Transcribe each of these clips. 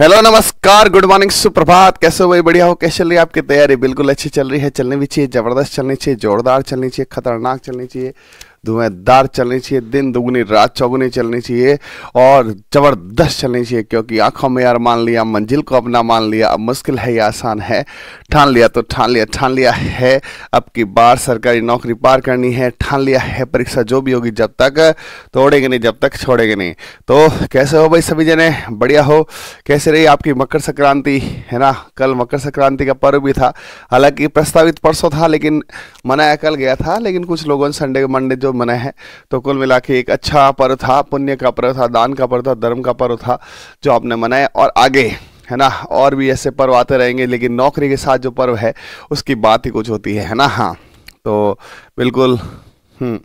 Hello नमस्कार good morning सुप्रभात कैसे हो भाई बढ़िया हो कैसे चल रही है आपकी तैयारी बिल्कुल अच्छी चल रही है चलनी भी चाहिए जबरदस्त चलनी चाहिए जोरदार चलनी चाहिए खतरनाक चलनी चाहिए धुएंदार चलनी चाहिए दिन दुगनी रात चौगुनी चलनी चाहिए और ज़बरदस्त चलनी चाहिए क्योंकि आंखों में यार मान लिया मंजिल को अपना मान लिया अब मुश्किल है या आसान है ठान लिया तो ठान लिया ठान लिया है अब की बार सरकारी नौकरी पार करनी है ठान लिया है परीक्षा जो भी होगी जब तक तोड़ेंगे नहीं जब तक छोड़ेंगे नहीं तो कैसे हो भाई सभी जने बढ़िया हो कैसे रही आपकी मकर संक्रांति है ना कल मकर संक्रांति का पर्व भी था हालांकि प्रस्तावित परसों था लेकिन मनाया कल गया था लेकिन कुछ लोगों ने संडे मंडे जो पर्व मनाया है तो कुल मिला एक अच्छा पर्व था पुण्य का पर्व था दान का पर्व था धर्म का पर्व था जो आपने मनाया और आगे है ना और भी ऐसे पर्व आते रहेंगे लेकिन नौकरी के साथ जो पर्व है उसकी बात ही कुछ होती है है ना हाँ तो बिल्कुल हम्म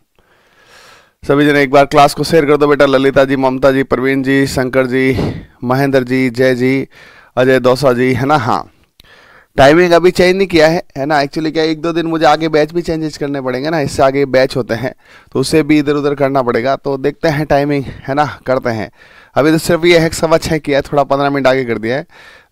सभी जने एक बार क्लास को शेयर कर दो बेटा ललिता जी ममता जी प्रवीण जी शंकर जी महेंद्र जी जय जी अजय दौसा जी है ना हाँ टाइमिंग अभी चेंज नहीं किया है है ना एक्चुअली क्या एक दो दिन मुझे आगे बैच भी चेंजेस करने पड़ेंगे ना इससे आगे बैच होते हैं तो उसे भी इधर उधर करना पड़ेगा तो देखते हैं टाइमिंग है ना करते हैं अभी तो सिर्फ ये है सवा छः किया है थोड़ा पंद्रह मिनट आगे कर दिया है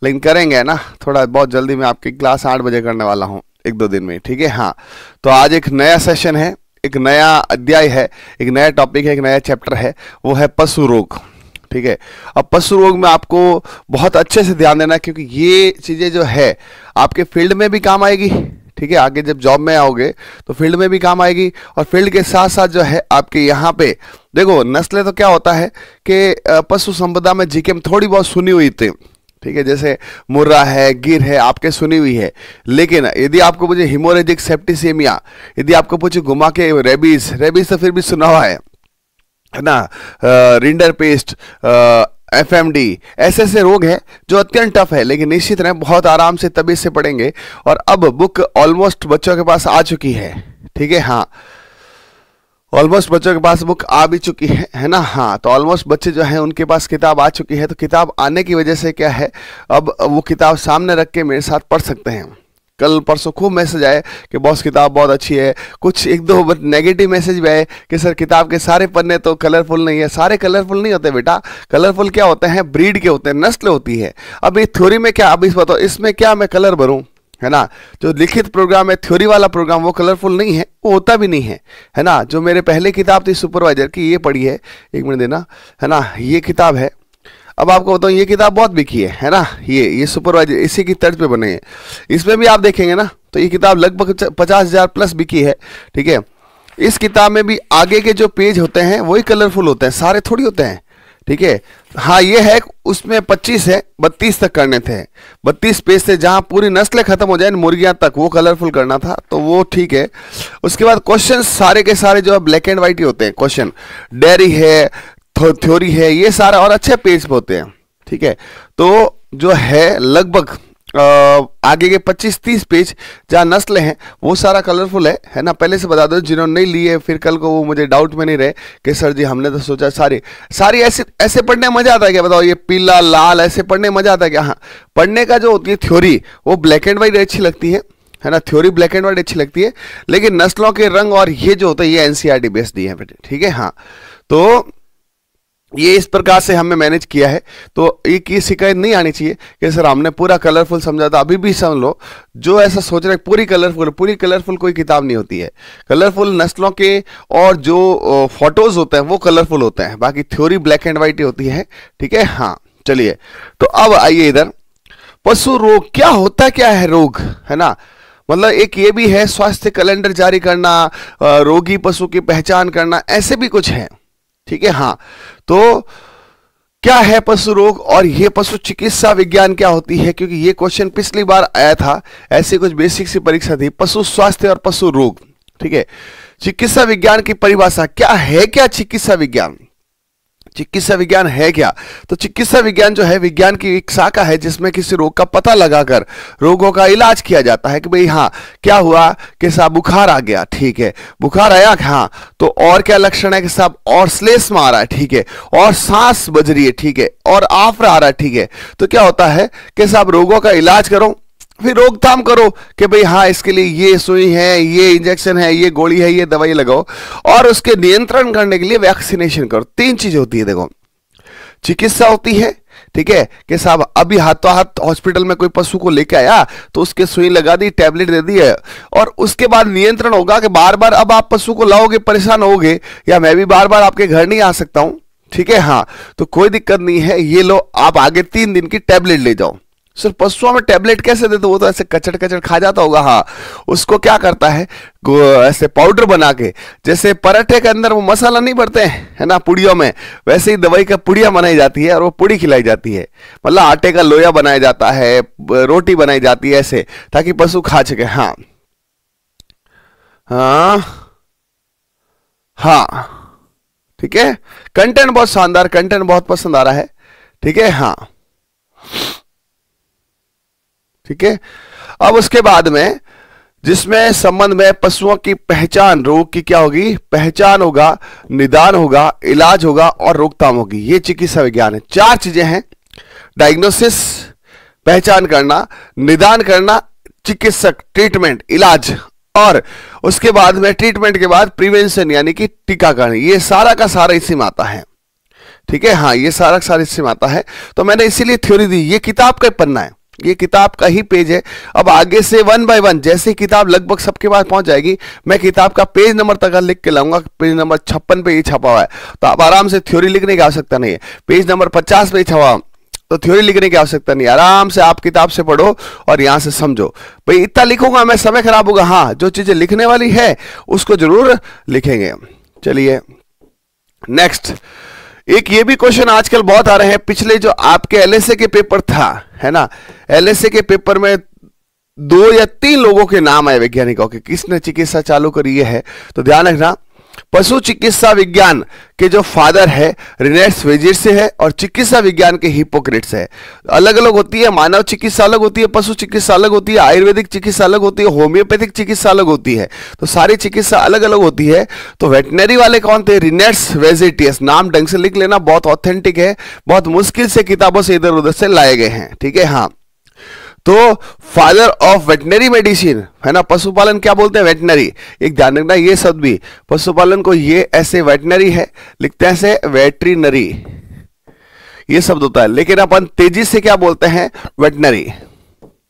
लेकिन करेंगे है ना थोड़ा बहुत जल्दी मैं आपकी क्लास आठ बजे करने वाला हूँ एक दो दिन में ठीक है हाँ तो आज एक नया सेशन है एक नया अध्याय है एक नया टॉपिक है एक नया चैप्टर है वो है पशु रोग ठीक है अब पशु रोग में आपको बहुत अच्छे से ध्यान देना क्योंकि ये चीज़ें जो है आपके फील्ड में भी काम आएगी ठीक है आगे जब जॉब में आओगे तो फील्ड में भी काम आएगी और फील्ड के साथ साथ जो है आपके यहाँ पे देखो नस्लें तो क्या होता है कि पशु संपदा में जीके थोड़ी बहुत सुनी हुई थी ठीक है जैसे मुर्रा है गिर है आपके सुनी हुई है लेकिन यदि आपको पूछे हिमोरेजिक सेप्टिसेमिया यदि आपको पूछे घुमा के रेबीज रेबीज तो फिर भी सुना हुआ है है ना rinderpest F M D ऐसे ऐसे रोग हैं जो अत्यंत टफ है लेकिन निश्चित रहें बहुत आराम से तबीयत से पढ़ेंगे और अब बुक ऑलमोस्ट बच्चों के पास आ चुकी है ठीक है हाँ ऑलमोस्ट बच्चों के पास बुक आ भी चुकी है है ना हाँ तो ऑलमोस्ट बच्चे जो हैं उनके पास किताब आ चुकी है तो किताब आने की वजह से क्या है अब वो किताब सामने रख के मेरे साथ पढ़ सकते हैं कल परसों खूब मैसेज आए कि बॉस किताब बहुत अच्छी है कुछ एक दो नेगेटिव मैसेज भी आए कि सर किताब के सारे पन्ने तो कलरफुल नहीं है सारे कलरफुल नहीं होते बेटा कलरफुल क्या होते हैं ब्रीड के होते हैं नस्ल होती है अब इस थ्योरी में क्या अब इस बताओ इसमें क्या मैं कलर भरूँ है ना जो लिखित प्रोग्राम है थ्योरी वाला प्रोग्राम वो कलरफुल नहीं है वो होता भी नहीं है है ना जो मेरे पहले किताब थी सुपरवाइजर की ये पढ़ी है एक मिनट देना है ना ये किताब है अब आपको बताऊँ ये किताब बहुत बिकी है है ना ये ये सुपरवाइजर इसी की तर्ज पे बने हैं इसमें भी आप देखेंगे ना तो ये किताब लगभग पचास हज़ार प्लस बिकी है ठीक है इस किताब में भी आगे के जो पेज होते हैं वही कलरफुल होते हैं सारे थोड़ी होते हैं ठीक है हाँ ये है उसमें 25 है 32 तक करने थे 32 पेज थे जहाँ पूरी नस्लें खत्म हो जाए मुर्गियाँ तक वो कलरफुल करना था तो वो ठीक है उसके बाद क्वेश्चन सारे के सारे जो है ब्लैक एंड वाइट ही होते हैं क्वेश्चन डेरी है थ्योरी है ये सारा और अच्छे पेज पे होते हैं ठीक है तो जो है लगभग आगे के 25-30 पेज जहाँ नस्लें हैं वो सारा कलरफुल है है ना पहले से बता दो जिन्होंने नहीं लिए फिर कल को वो मुझे डाउट में नहीं रहे कि सर जी हमने तो सोचा सारी सारी ऐसे ऐसे पढ़ने मजा आता है क्या बताओ ये पीला लाल ऐसे पढ़ने मजा आता है क्या हाँ पढ़ने का जो होती है थ्योरी वो ब्लैक एंड वाइट अच्छी लगती है है ना थ्योरी ब्लैक एंड व्हाइट अच्छी लगती है लेकिन नस्लों के रंग और ये जो होता है ये एनसीईआरटी बेस्ड दी है ठीक है हाँ तो ये इस प्रकार से हमने मैनेज किया है तो एक ये शिकायत नहीं आनी चाहिए कि सर हमने पूरा कलरफुल समझा था अभी भी समझ लो जो ऐसा सोच रहे पूरी कलरफुल पूरी कलरफुल कोई किताब नहीं होती है कलरफुल नस्लों के और जो फोटोज़ होते हैं वो कलरफुल होते हैं बाकी थ्योरी ब्लैक एंड वाइट ही होती है ठीक है हाँ चलिए तो अब आइए इधर पशु रोग क्या होता क्या है रोग है ना मतलब एक ये भी है स्वास्थ्य कैलेंडर जारी करना रोगी पशु की पहचान करना ऐसे भी कुछ है ठीक है हाँ तो क्या है पशु रोग और ये पशु चिकित्सा विज्ञान क्या होती है क्योंकि ये क्वेश्चन पिछली बार आया था ऐसी कुछ बेसिक सी परीक्षा थी पशु स्वास्थ्य और पशु रोग ठीक है चिकित्सा विज्ञान की परिभाषा क्या है क्या चिकित्सा विज्ञान चिकित्सा विज्ञान है क्या तो चिकित्सा विज्ञान जो है विज्ञान की एक शाखा है जिसमें किसी रोग का पता लगाकर रोगों का इलाज किया जाता है कि भाई हाँ क्या हुआ कि साहब बुखार आ गया ठीक है बुखार आया हाँ तो और क्या लक्षण है कि साहब और श्लेष्म आ रहा है ठीक है और सांस बज रही है ठीक है और आफरा आ रहा है ठीक है तो क्या होता है कि साहब रोगों का इलाज करो फिर रोकथाम करो कि भाई हाँ इसके लिए ये सुई है ये इंजेक्शन है ये गोली है ये दवाई लगाओ और उसके नियंत्रण करने के लिए वैक्सीनेशन करो तीन चीजें होती है देखो चिकित्सा होती है ठीक है कि साहब अभी हाथों हाथ हॉस्पिटल में कोई पशु को लेके आया तो उसके सुई लगा दी टैबलेट दे दी है और उसके बाद नियंत्रण होगा कि बार बार अब आप पशु को लाओगे परेशान होगे या मैं भी बार बार आपके घर नहीं आ सकता हूं ठीक है हाँ तो कोई दिक्कत नहीं है ये लो आप आगे तीन दिन की टैबलेट ले जाओ सिर्फ पशुओं में टेबलेट कैसे देते वो तो ऐसे कचड़ कचड़ खा जाता होगा हाँ उसको क्या करता है ऐसे पाउडर बना के जैसे पराठे के अंदर वो मसाला नहीं भरते है ना पुड़ियों में वैसे ही दवाई का पुड़िया बनाई जाती है और वो पुड़ी खिलाई जाती है मतलब आटे का लोया बनाया जाता है रोटी बनाई जाती है ऐसे ताकि पशु खा सके हाँ हाँ हाँ ठीक है कंटेंट बहुत शानदार कंटेंट बहुत पसंद आ रहा है ठीक है हाँ ठीक है अब उसके बाद में जिसमें संबंध में पशुओं की पहचान रोग की क्या होगी पहचान होगा निदान होगा इलाज होगा और रोकथाम होगी ये चिकित्सा विज्ञान है चार चीजें हैं डायग्नोसिस पहचान करना निदान करना चिकित्सक ट्रीटमेंट इलाज और उसके बाद में ट्रीटमेंट के बाद प्रिवेंशन यानी कि टीकाकरण ये सारा का सारा इसी में आता है ठीक है हाँ ये सारा का सारा इसी में आता है तो मैंने इसीलिए थ्योरी दी ये किताब का पन्ना है ये किताब का ही पेज है अब आगे से वन बाय वन जैसे किताब लगभग सबके पास पहुंच जाएगी मैं किताब का पेज नंबर तक लिख के लाऊंगा पेज नंबर छप्पन पे ये छपा हुआ है तो आप आराम से थ्योरी लिखने की आवश्यकता नहीं है पेज नंबर पचास पे छपा तो थ्योरी लिखने की आवश्यकता नहीं आराम से आप किताब से पढ़ो और यहां से समझो भाई इतना लिखूंगा मैं समय खराब होगा हाँ जो चीजें लिखने वाली है उसको जरूर लिखेंगे चलिए नेक्स्ट एक ये भी क्वेश्चन आजकल बहुत आ रहे हैं पिछले जो आपके एलएसए के पेपर था है ना एलएसए के पेपर में दो या तीन लोगों के नाम आए वैज्ञानिकों के किसने चिकित्सा चालू करी है तो ध्यान रखना पशु चिकित्सा विज्ञान के जो फादर है रिनेट्स वेजिर से है और चिकित्सा विज्ञान के हिपोक्रेट से है अलग अलग होती है मानव चिकित्सा अलग होती है पशु चिकित्सा अलग होती है आयुर्वेदिक चिकित्सा अलग होती है होम्योपैथिक चिकित्सा अलग होती है तो सारी चिकित्सा अलग अलग होती है तो वेटनरी वाले कौन थे रिनेट्स वेजिटियस नाम ढंग से लिख लेना बहुत ऑथेंटिक है बहुत मुश्किल से किताबों से इधर उधर से लाए गए हैं ठीक है हाँ तो फादर ऑफ वेटनरी मेडिसिन है ना पशुपालन क्या बोलते हैं वेटनरी एक ध्यान रखना ये शब्द भी पशुपालन को ये ऐसे वेटनरी है लिखते हैं ऐसे वेटरीनरी ये शब्द होता है लेकिन अपन तेजी से क्या बोलते हैं वेटनरी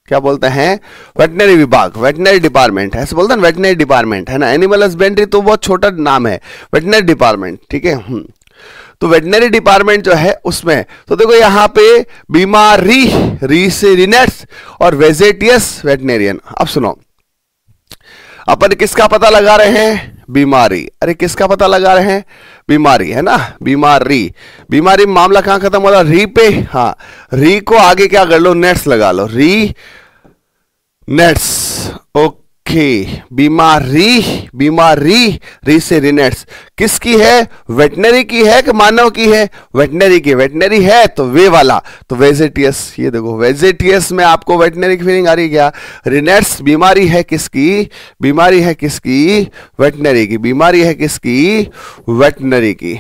क्या बोलते हैं वेटनरी विभाग वेटनरी डिपार्टमेंट ऐसे बोलते हैं वेटनरी डिपार्टमेंट है ना एनिमल हस्बेंड्री तो बहुत छोटा नाम है वेटनरी डिपार्टमेंट ठीक है हम्म। तो वेटनरी डिपार्टमेंट जो है उसमें तो देखो यहां पे बीमारी री से रिनेट्स और वेजेटियस वेटनेरियन अब सुनो अपन किसका पता लगा रहे हैं बीमारी अरे किसका पता लगा रहे हैं बीमारी है ना बीमारी बीमारी मामला कहां खत्म हो रहा री पे हाँ री को आगे क्या कर लो नेट्स लगा लो री नेट्स ओके के बीमारी बीमारी री से रिनेट्स किसकी है वेटनरी की है कि मानव की है वेटनरी की वेटनरी है तो वे वाला तो वेजेटियस ये देखो वेजेटियस में आपको वेटनरी की फीलिंग आ रही क्या रिनेट्स बीमारी है किसकी बीमारी है किसकी वेटनरी की बीमारी है किसकी वेटनरी की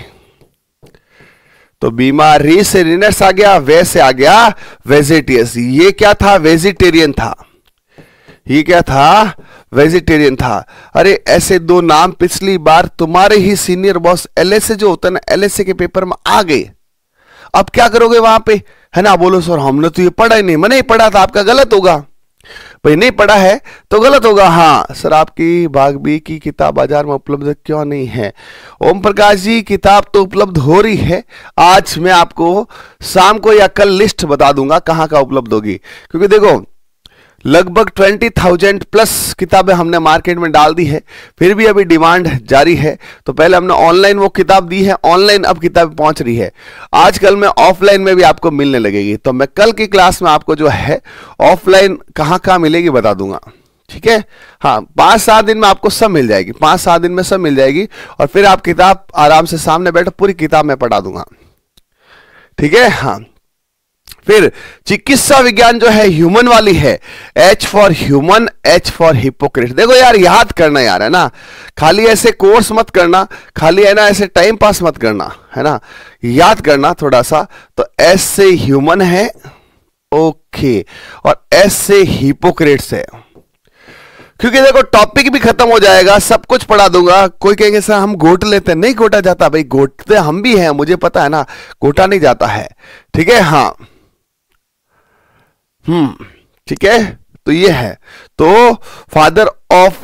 तो बीमारी से रिनेट्स आ गया वे से आ गया वेजेटियस ये क्या था वेजिटेरियन था ये क्या था वेजिटेरियन था अरे ऐसे दो नाम पिछली बार तुम्हारे ही सीनियर बॉस एलएसए जो होता है ना एलएसए के पेपर में आ गए अब क्या करोगे वहां पे है ना बोलो सर हमने तो ये पढ़ा ही नहीं मैंने पढ़ा था आपका गलत होगा भाई नहीं पढ़ा है तो गलत होगा हाँ सर आपकी बागबी की किताब बाजार में उपलब्ध क्यों नहीं है ओम प्रकाश जी किताब तो उपलब्ध हो रही है आज मैं आपको शाम को या कल लिस्ट बता दूंगा कहाँ का उपलब्ध होगी क्योंकि देखो लगभग ट्वेंटी थाउजेंड प्लस किताबें हमने मार्केट में डाल दी है फिर भी अभी डिमांड जारी है तो पहले हमने ऑनलाइन वो किताब दी है ऑनलाइन अब किताब पहुंच रही है आजकल में ऑफलाइन में भी आपको मिलने लगेगी तो मैं कल की क्लास में आपको जो है ऑफलाइन कहाँ कहाँ मिलेगी बता दूंगा ठीक है हाँ पांच सात दिन में आपको सब मिल जाएगी पांच सात दिन में सब मिल जाएगी और फिर आप किताब आराम से सामने बैठो पूरी किताब में पढ़ा दूंगा ठीक है हाँ फिर चिकित्सा विज्ञान जो है ह्यूमन वाली है H for human H for Hippocrates देखो यार याद करना यार है ना खाली ऐसे कोर्स मत करना खाली है ना ऐसे टाइम पास मत करना है ना याद करना थोड़ा सा तो एस से ह्यूमन है ओके और एस से हिपोक्रेट है क्योंकि देखो टॉपिक भी खत्म हो जाएगा सब कुछ पढ़ा दूंगा कोई कहेंगे सर हम गोट लेते हैं नहीं गोटा जाता भाई गोटते हम भी हैं मुझे पता है ना गोटा नहीं जाता है ठीक है हाँ हम्म ठीक है तो ये है तो फादर ऑफ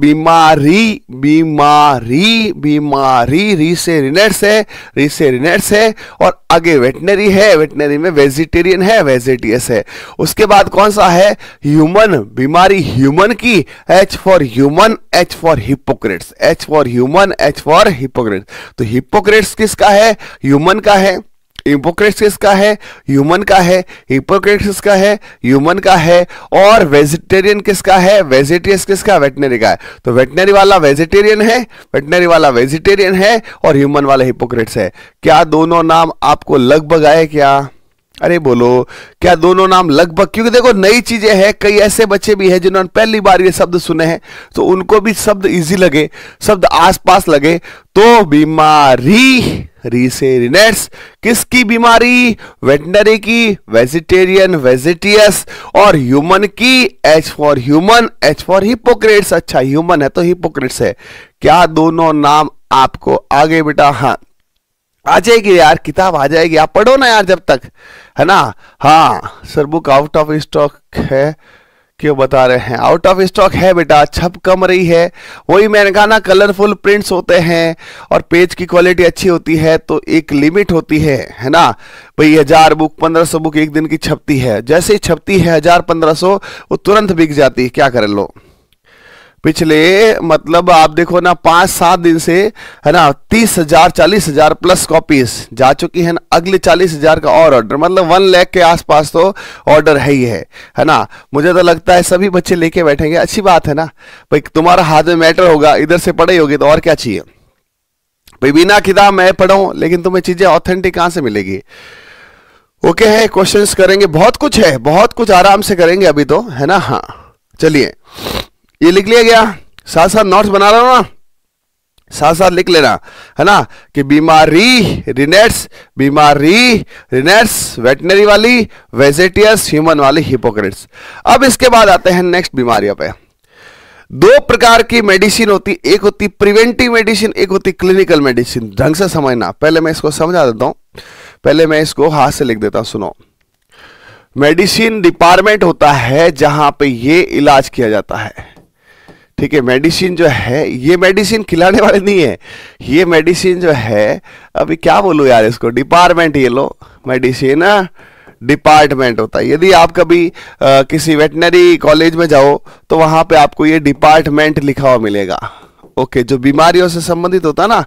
बीमारी बीमारी बीमारी री से रिनेट्स है री से रिनेट्स है और आगे वेटनरी है वेटनरी में वेजिटेरियन है वेजिटियस है उसके बाद कौन सा है ह्यूमन बीमारी ह्यूमन की H for human H for Hippocrates H for human H for Hippocrates तो हिपोक्रेट्स किसका है ह्यूमन का है हिपोक्रेटिस का है ह्यूमन का है हिपोक्रेसिस का है ह्यूमन का है और वेजिटेरियन किसका है वेजिटेरियस किसका वेटनरी का है तो वेटनरी वाला वेजिटेरियन है वेटनरी वाला वेजिटेरियन है और ह्यूमन वाला हिपोक्रेट्स है क्या दोनों नाम आपको लगभग आए क्या अरे बोलो क्या दोनों नाम लगभग क्योंकि देखो नई चीजें हैं कई ऐसे बच्चे भी हैं जिन्होंने पहली बार ये शब्द सुने हैं तो उनको भी शब्द इजी लगे शब्द आसपास लगे तो बीमारी रीसेरिनेट्स किसकी बीमारी वेटनरी की वेजिटेरियन वेजिटियस और ह्यूमन की H for human H for Hippocrates अच्छा ह्यूमन है तो हिपोक्रेट्स है क्या दोनों नाम आपको आगे बेटा हाँ आ जाएगी यार किताब आ जाएगी आप पढ़ो ना यार जब तक है ना हाँ sir book out of stock है क्यों बता रहे हैं आउट ऑफ स्टॉक है बेटा छप कम रही है वही मैंने कहा ना कलरफुल प्रिंट्स होते हैं और पेज की क्वालिटी अच्छी होती है तो एक लिमिट होती है है ना भाई हजार बुक पंद्रह सौ बुक एक दिन की छपती है जैसे ही छपती है हजार पंद्रह सौ वो तुरंत बिक जाती है क्या कर लो पिछले मतलब आप देखो ना पांच सात दिन से है ना तीस हजार चालीस हजार प्लस कॉपीज जा चुकी है ना अगले चालीस हजार का और ऑर्डर मतलब वन लैख के आसपास तो ऑर्डर है ही है है ना मुझे तो लगता है सभी बच्चे लेके बैठेंगे अच्छी बात है ना भाई तुम्हारा हाथ में मैटर होगा इधर से पढ़े होगी तो और क्या चाहिए भाई बिना किताब मैं पढ़ाऊं लेकिन तुम्हें चीजें ऑथेंटिक कहां से मिलेगी ओके है क्वेश्चन करेंगे बहुत कुछ है बहुत कुछ आराम से करेंगे अभी तो है ना हाँ चलिए ये लिख लिया गया साथ साथ नोट्स बना रहा हूं ना साथ साथ लिख लेना है ना कि बीमारी रिनेट्स बीमारी रिनेट्स वेटनरी वाली वेजेटियस ह्यूमन वाली हिपोक्रेट्स अब इसके बाद आते हैं नेक्स्ट बीमारियों पे दो प्रकार की मेडिसिन होती एक होती प्रिवेंटिव मेडिसिन एक होती क्लिनिकल मेडिसिन ढंग से समझना पहले मैं इसको समझा देता हूं पहले मैं इसको हाथ से लिख देता हूं सुनो मेडिसिन डिपार्टमेंट होता है जहां पे ये इलाज किया जाता है ठीक है मेडिसिन जो है ये मेडिसिन खिलाने वाले नहीं है ये मेडिसिन जो है अभी क्या बोलूँ यार इसको डिपार्टमेंट ये लो मेडिसिन डिपार्टमेंट हाँ? होता है यदि आप कभी आ, किसी वेटनरी कॉलेज में जाओ तो वहां पे आपको ये डिपार्टमेंट लिखा हुआ मिलेगा ओके जो बीमारियों से संबंधित होता है ना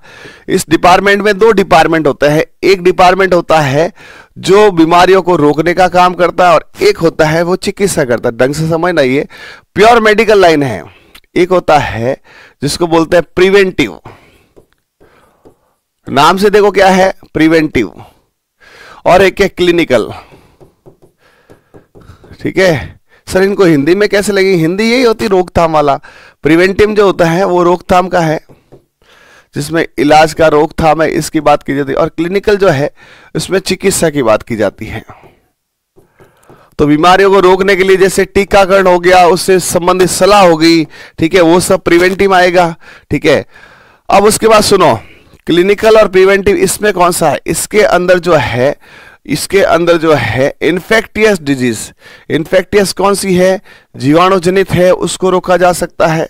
इस डिपार्टमेंट में दो डिपार्टमेंट होते हैं एक डिपार्टमेंट होता है जो बीमारियों को रोकने का काम करता है और एक होता है वो चिकित्सा करता है ढंग से समझना ये प्योर मेडिकल लाइन है एक होता है जिसको बोलते हैं प्रिवेंटिव नाम से देखो क्या है प्रिवेंटिव और एक है क्लिनिकल ठीक है सर इनको हिंदी में कैसे लगी हिंदी यही होती रोकथाम वाला प्रिवेंटिव जो होता है वो रोकथाम का है जिसमें इलाज का रोकथाम है इसकी बात की जाती है और क्लिनिकल जो है उसमें चिकित्सा की बात की जाती है तो बीमारियों को रोकने के लिए जैसे टीकाकरण हो गया उससे संबंधित सलाह होगी ठीक है वो सब प्रिवेंटिव आएगा ठीक है अब उसके बाद सुनो क्लिनिकल और प्रिवेंटिव इसमें कौन सा है इसके अंदर जो है इसके अंदर जो है इन्फेक्टियस डिजीज इन्फेक्टियस कौन सी है जीवाणुजनित है उसको रोका जा सकता है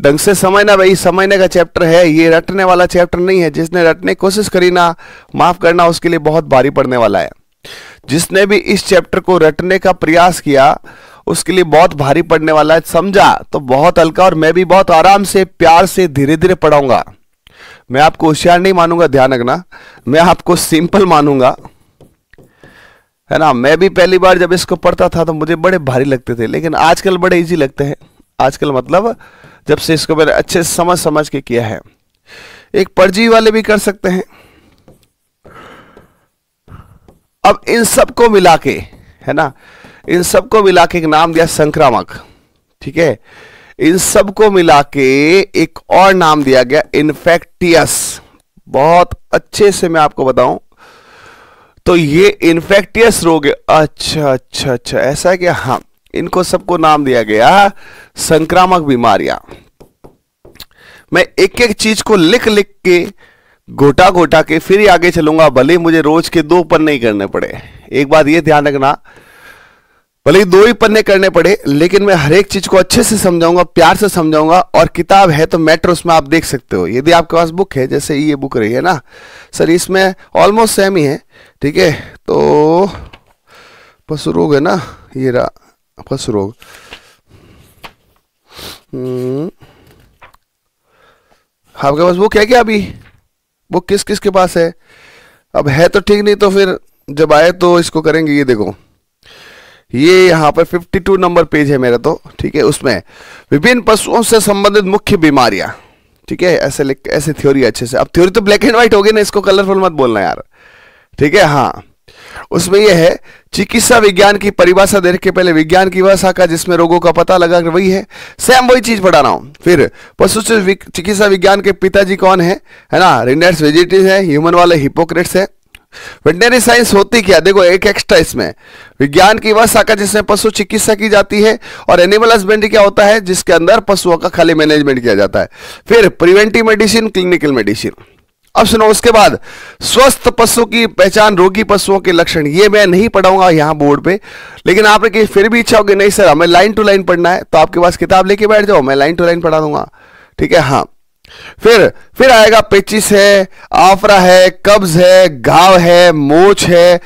ढंग से समझना भाई समझने का चैप्टर है ये रटने वाला चैप्टर नहीं है जिसने रटने की कोशिश करी ना माफ करना उसके लिए बहुत भारी पड़ने वाला है जिसने भी इस चैप्टर को रटने का प्रयास किया उसके लिए बहुत भारी पड़ने वाला है समझा तो बहुत हल्का और मैं भी बहुत आराम से प्यार से धीरे धीरे पढ़ाऊंगा मैं आपको होशियार नहीं मानूंगा ध्यान रखना मैं आपको सिंपल मानूंगा है ना मैं भी पहली बार जब इसको पढ़ता था तो मुझे बड़े भारी लगते थे लेकिन आजकल बड़े इजी लगते हैं आजकल मतलब जब से इसको मैंने अच्छे समझ समझ के किया है एक पर्जी वाले भी कर सकते हैं अब इन सबको मिला के है ना इन सबको मिला के एक नाम दिया संक्रामक ठीक है इन सबको मिला के एक और नाम दिया गया इन्फेक्टियस बहुत अच्छे से मैं आपको बताऊं तो ये इन्फेक्टियस रोग है अच्छा अच्छा अच्छा ऐसा है क्या हाँ इनको सबको नाम दिया गया संक्रामक बीमारियां मैं एक एक चीज को लिख लिख के गोटा गोटा के फिर ही आगे चलूंगा भले मुझे रोज के दो पन्ने ही करने पड़े एक बात ये ध्यान रखना भले दो ही पन्ने करने पड़े लेकिन मैं हर एक चीज को अच्छे से समझाऊंगा प्यार से समझाऊंगा और किताब है तो मैटर उसमें आप देख सकते हो यदि आपके पास बुक है जैसे ये बुक रही है ना सर इसमें ऑलमोस्ट सेम ही है ठीक है तो पशु रोग है ना ये पशु रोग हम्म, आपके पास बुक है क्या अभी वो किस किस के पास है अब है तो ठीक नहीं तो फिर जब आए तो इसको करेंगे ये देखो ये यहाँ पर 52 नंबर पेज है मेरा तो ठीक है उसमें विभिन्न पशुओं से संबंधित मुख्य बीमारियां ठीक है ऐसे ऐसे थ्योरी अच्छे से अब थ्योरी तो ब्लैक एंड व्हाइट होगी ना इसको कलरफुल मत बोलना यार ठीक है हाँ उसमें यह है चिकित्सा विज्ञान की परिभाषा देने के पहले विज्ञान की भाषा का जिसमें रोगों का पता लगा वही है सेम वही चीज पढ़ा रहा हूं फिर पशु चिकित्सा विज्ञान के पिताजी कौन है है ना रिंडर्स वेजिटेज है ह्यूमन वाले हिपोक्रेट्स है वेटनरी साइंस होती क्या देखो एक एक्स्ट्रा इसमें विज्ञान की वह शाखा जिसमें पशु चिकित्सा की जाती है और एनिमल हस्बेंड्री क्या होता है जिसके अंदर पशुओं का खाली मैनेजमेंट किया जाता है फिर प्रिवेंटिव मेडिसिन क्लिनिकल मेडिसिन अब सुनो उसके बाद स्वस्थ पशु की पहचान रोगी पशुओं के लक्षण ये मैं नहीं पढ़ाऊंगा यहां बोर्ड पे लेकिन आपने कहीं फिर भी इच्छा होगी नहीं सर हमें लाइन टू लाइन पढ़ना है तो आपके पास किताब लेके बैठ जाओ मैं लाइन टू लाइन पढ़ा दूंगा ठीक है हाँ फिर फिर आएगा पेचिस है आफरा है कब्ज है घाव है मोच है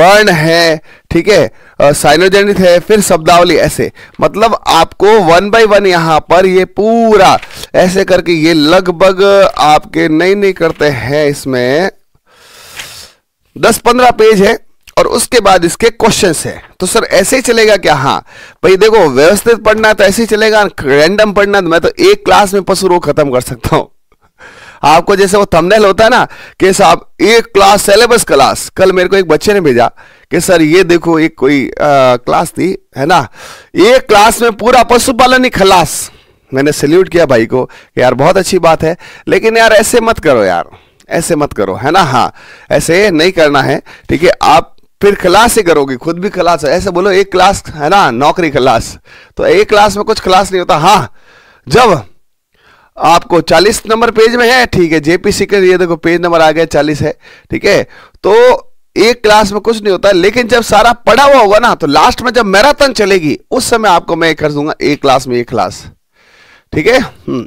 बर्ण है ठीक है साइनोजेनिक है फिर शब्दावली ऐसे मतलब आपको वन बाय वन यहाँ पर ये पूरा ऐसे करके ये लगभग आपके नहीं नई करते हैं इसमें दस पंद्रह पेज है और उसके बाद इसके क्वेश्चंस है तो सर ऐसे ही चलेगा क्या हाँ भाई देखो व्यवस्थित पढ़ना तो ऐसे ही चलेगा रैंडम पढ़ना तो मैं तो एक क्लास में पशु रोग खत्म कर सकता हूं आपको जैसे वो थंबनेल होता है ना कि साहब एक क्लास सिलेबस क्लास कल मेरे को एक बच्चे ने भेजा कि सर ये देखो एक कोई आ, क्लास थी है ना एक क्लास में पूरा पशुपालन ही खलास मैंने सल्यूट किया भाई को कि यार बहुत अच्छी बात है लेकिन यार ऐसे मत करो यार ऐसे मत करो है ना हाँ ऐसे नहीं करना है ठीक है आप फिर क्लास ही करोगे खुद भी क्लास ऐसे बोलो एक क्लास है ना नौकरी क्लास तो एक क्लास में कुछ क्लास नहीं होता हाँ जब आपको 40 नंबर पेज में है ठीक है जेपीसी के ये देखो पेज नंबर आ गया 40 है ठीक है तो एक क्लास में कुछ नहीं होता लेकिन जब सारा पढ़ा हुआ होगा ना तो लास्ट में जब मैराथन चलेगी उस समय आपको मैं कर दूंगा एक क्लास में एक क्लास ठीक है हम्म,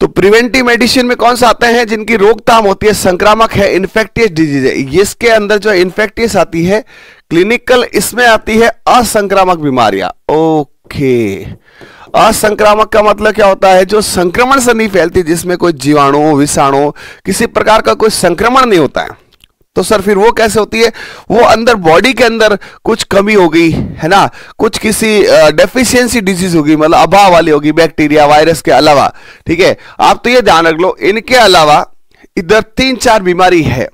तो प्रिवेंटिव मेडिसिन में कौन सा आते हैं जिनकी रोकथाम होती है संक्रामक है इन्फेक्टियस डिजीज है इसके अंदर जो इन्फेक्टियस आती है क्लिनिकल इसमें आती है असंक्रामक बीमारियां ओके असंक्रामक का मतलब क्या होता है जो संक्रमण से नहीं फैलती जिसमें कोई जीवाणु विषाणु किसी प्रकार का कोई संक्रमण नहीं होता है तो सर फिर वो कैसे होती है वो अंदर बॉडी के अंदर कुछ कमी हो गई है ना कुछ किसी डेफिशिएंसी डिजीज होगी मतलब अभाव वाली होगी बैक्टीरिया वायरस के अलावा ठीक है आप तो ये ध्यान रख लो इनके अलावा इधर तीन चार बीमारी है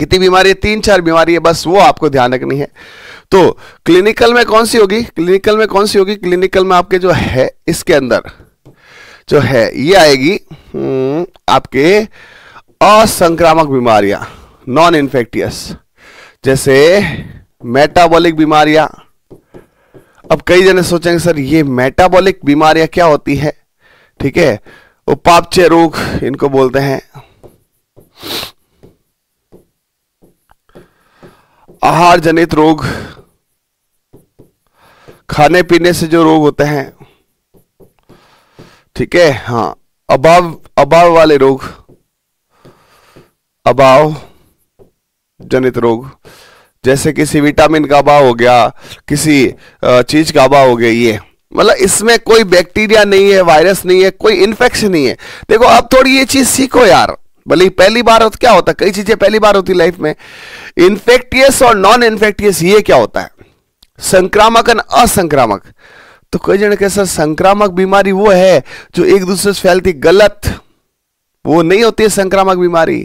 कितनी बीमारी है तीन चार बीमारी है बस वो आपको ध्यान रखनी है तो क्लिनिकल में कौन सी होगी क्लिनिकल में कौन सी होगी क्लिनिकल में आपके जो है इसके अंदर जो है ये आएगी हम्म, आपके असंक्रामक बीमारियां नॉन इन्फेक्टियस जैसे मेटाबॉलिक बीमारियां अब कई जने सोचेंगे सर ये मेटाबॉलिक बीमारियां क्या होती है ठीक है उपापचय रोग इनको बोलते हैं आहार जनित रोग खाने पीने से जो रोग होते हैं ठीक है हाँ अभाव अभाव वाले रोग अभाव जनित रोग जैसे किसी विटामिन का अभाव हो गया किसी चीज का अभाव हो गया ये मतलब इसमें कोई बैक्टीरिया नहीं है वायरस नहीं है कोई इन्फेक्शन नहीं है देखो आप थोड़ी ये चीज सीखो यार भले पहली बार होता तो क्या होता कई चीजें पहली बार होती लाइफ में इन्फेक्टियस और नॉन इन्फेक्टियस ये क्या होता है संक्रामक एंड असंक्रामक तो कई जन के सर संक्रामक बीमारी वो है जो एक दूसरे से फैलती गलत वो नहीं होती है संक्रामक बीमारी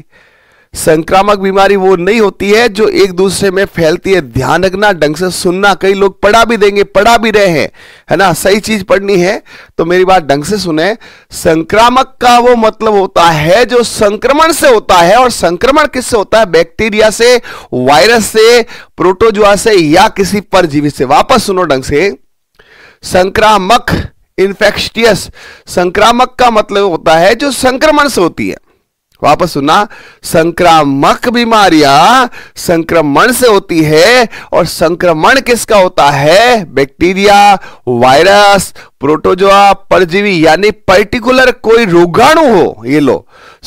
संक्रामक बीमारी वो नहीं होती है जो एक दूसरे में फैलती है ध्यान रखना ढंग से सुनना कई लोग पढ़ा भी देंगे पढ़ा भी रहे हैं है ना सही चीज पढ़नी है तो मेरी बात ढंग से सुने संक्रामक का वो मतलब होता है जो संक्रमण से होता है और संक्रमण किससे होता है बैक्टीरिया से वायरस से प्रोटोजुआ से या किसी परजीवी से वापस सुनो ढंग से संक्रामक इन्फेक्शियस संक्रामक का मतलब होता है जो संक्रमण से होती है वापस सुना संक्रामक बीमारियां संक्रमण से होती है और संक्रमण किसका होता है बैक्टीरिया वायरस प्रोटोजोआ परजीवी यानी पर्टिकुलर कोई रोगाणु हो ये लो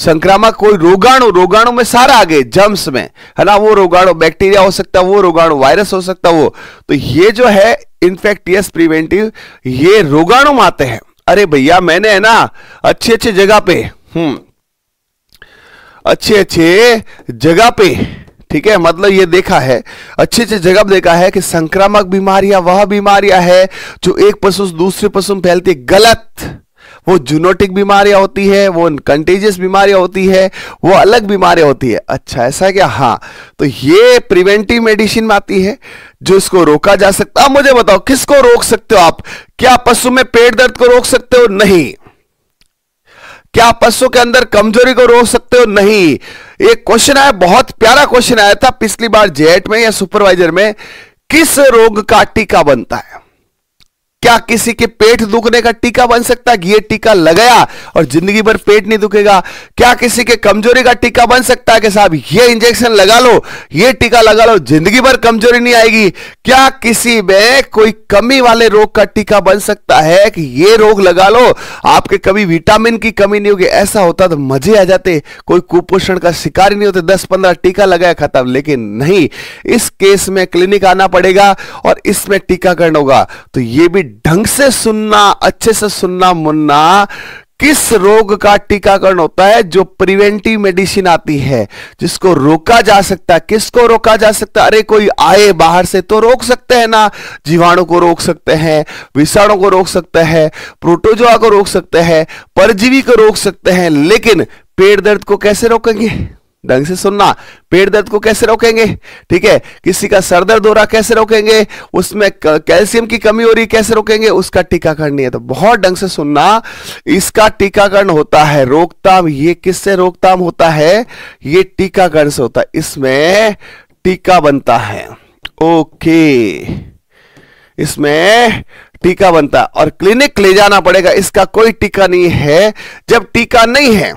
संक्रामक कोई रोगाणु रोगाणु में सारा आगे जम्स में है ना वो रोगाणु बैक्टीरिया हो सकता है वो रोगाणु वायरस हो सकता वो तो ये जो है इनफेक्ट यस प्रिवेंटिव ये रोगाणु माते हैं अरे भैया मैंने है ना अच्छी अच्छी जगह पे हम्म अच्छे अच्छे जगह पे ठीक है मतलब ये देखा है अच्छे अच्छे जगह देखा है कि संक्रामक बीमारियां वह बीमारियां है जो एक पशु से दूसरे पशु में फैलती गलत वो जूनोटिक बीमारियां होती है वो कंटेजियस बीमारियां होती है वो अलग बीमारियां होती है अच्छा ऐसा है क्या हाँ तो ये प्रिवेंटिव मेडिसिन में आती है जो इसको रोका जा सकता अब मुझे बताओ किसको रोक सकते हो आप क्या पशु में पेट दर्द को रोक सकते हो नहीं क्या आप पशु के अंदर कमजोरी को रोक सकते हो नहीं एक क्वेश्चन आया बहुत प्यारा क्वेश्चन आया था पिछली बार जेट में या सुपरवाइजर में किस रोग का टीका बनता है क्या किसी के पेट दुखने का टीका बन सकता है ये टीका लगाया और जिंदगी भर पेट नहीं दुखेगा क्या किसी के कमजोरी का टीका बन सकता है कि साहब ये इंजेक्शन लगा लो ये टीका लगा लो जिंदगी भर कमजोरी नहीं आएगी क्या किसी में कोई कमी वाले रोग का टीका बन सकता है कि ये रोग लगा लो आपके कभी विटामिन की कमी नहीं होगी ऐसा होता तो मजे आ जाते कोई कुपोषण का शिकार ही नहीं होते दस पंद्रह टीका लगाया खत्म लेकिन नहीं इस केस में क्लिनिक आना पड़ेगा और इसमें टीकाकरण होगा तो ये भी ढंग से सुनना अच्छे से सुनना मुन्ना किस रोग का टीकाकरण होता है जो प्रिवेंटिव मेडिसिन आती है जिसको रोका जा सकता है किसको रोका जा सकता है अरे कोई आए बाहर से तो रोक सकते हैं ना जीवाणु को रोक सकते हैं विषाणु को रोक सकते हैं प्रोटोजोआ को रोक सकते हैं परजीवी को रोक सकते हैं लेकिन पेट दर्द को कैसे रोकेंगे ढंग से सुनना पेट दर्द को कैसे रोकेंगे ठीक है किसी का सर दर्द हो रहा कैसे रोकेंगे उसमें कैल्शियम की कमी हो रही कैसे रोकेंगे उसका टीकाकरण नहीं है तो बहुत ढंग से सुनना इसका टीकाकरण होता है रोकताम ये किससे रोकताम होता है ये टीकाकरण से होता है इसमें टीका बनता है ओके इसमें टीका बनता है और क्लिनिक ले जाना पड़ेगा इसका कोई टीका नहीं है जब टीका नहीं है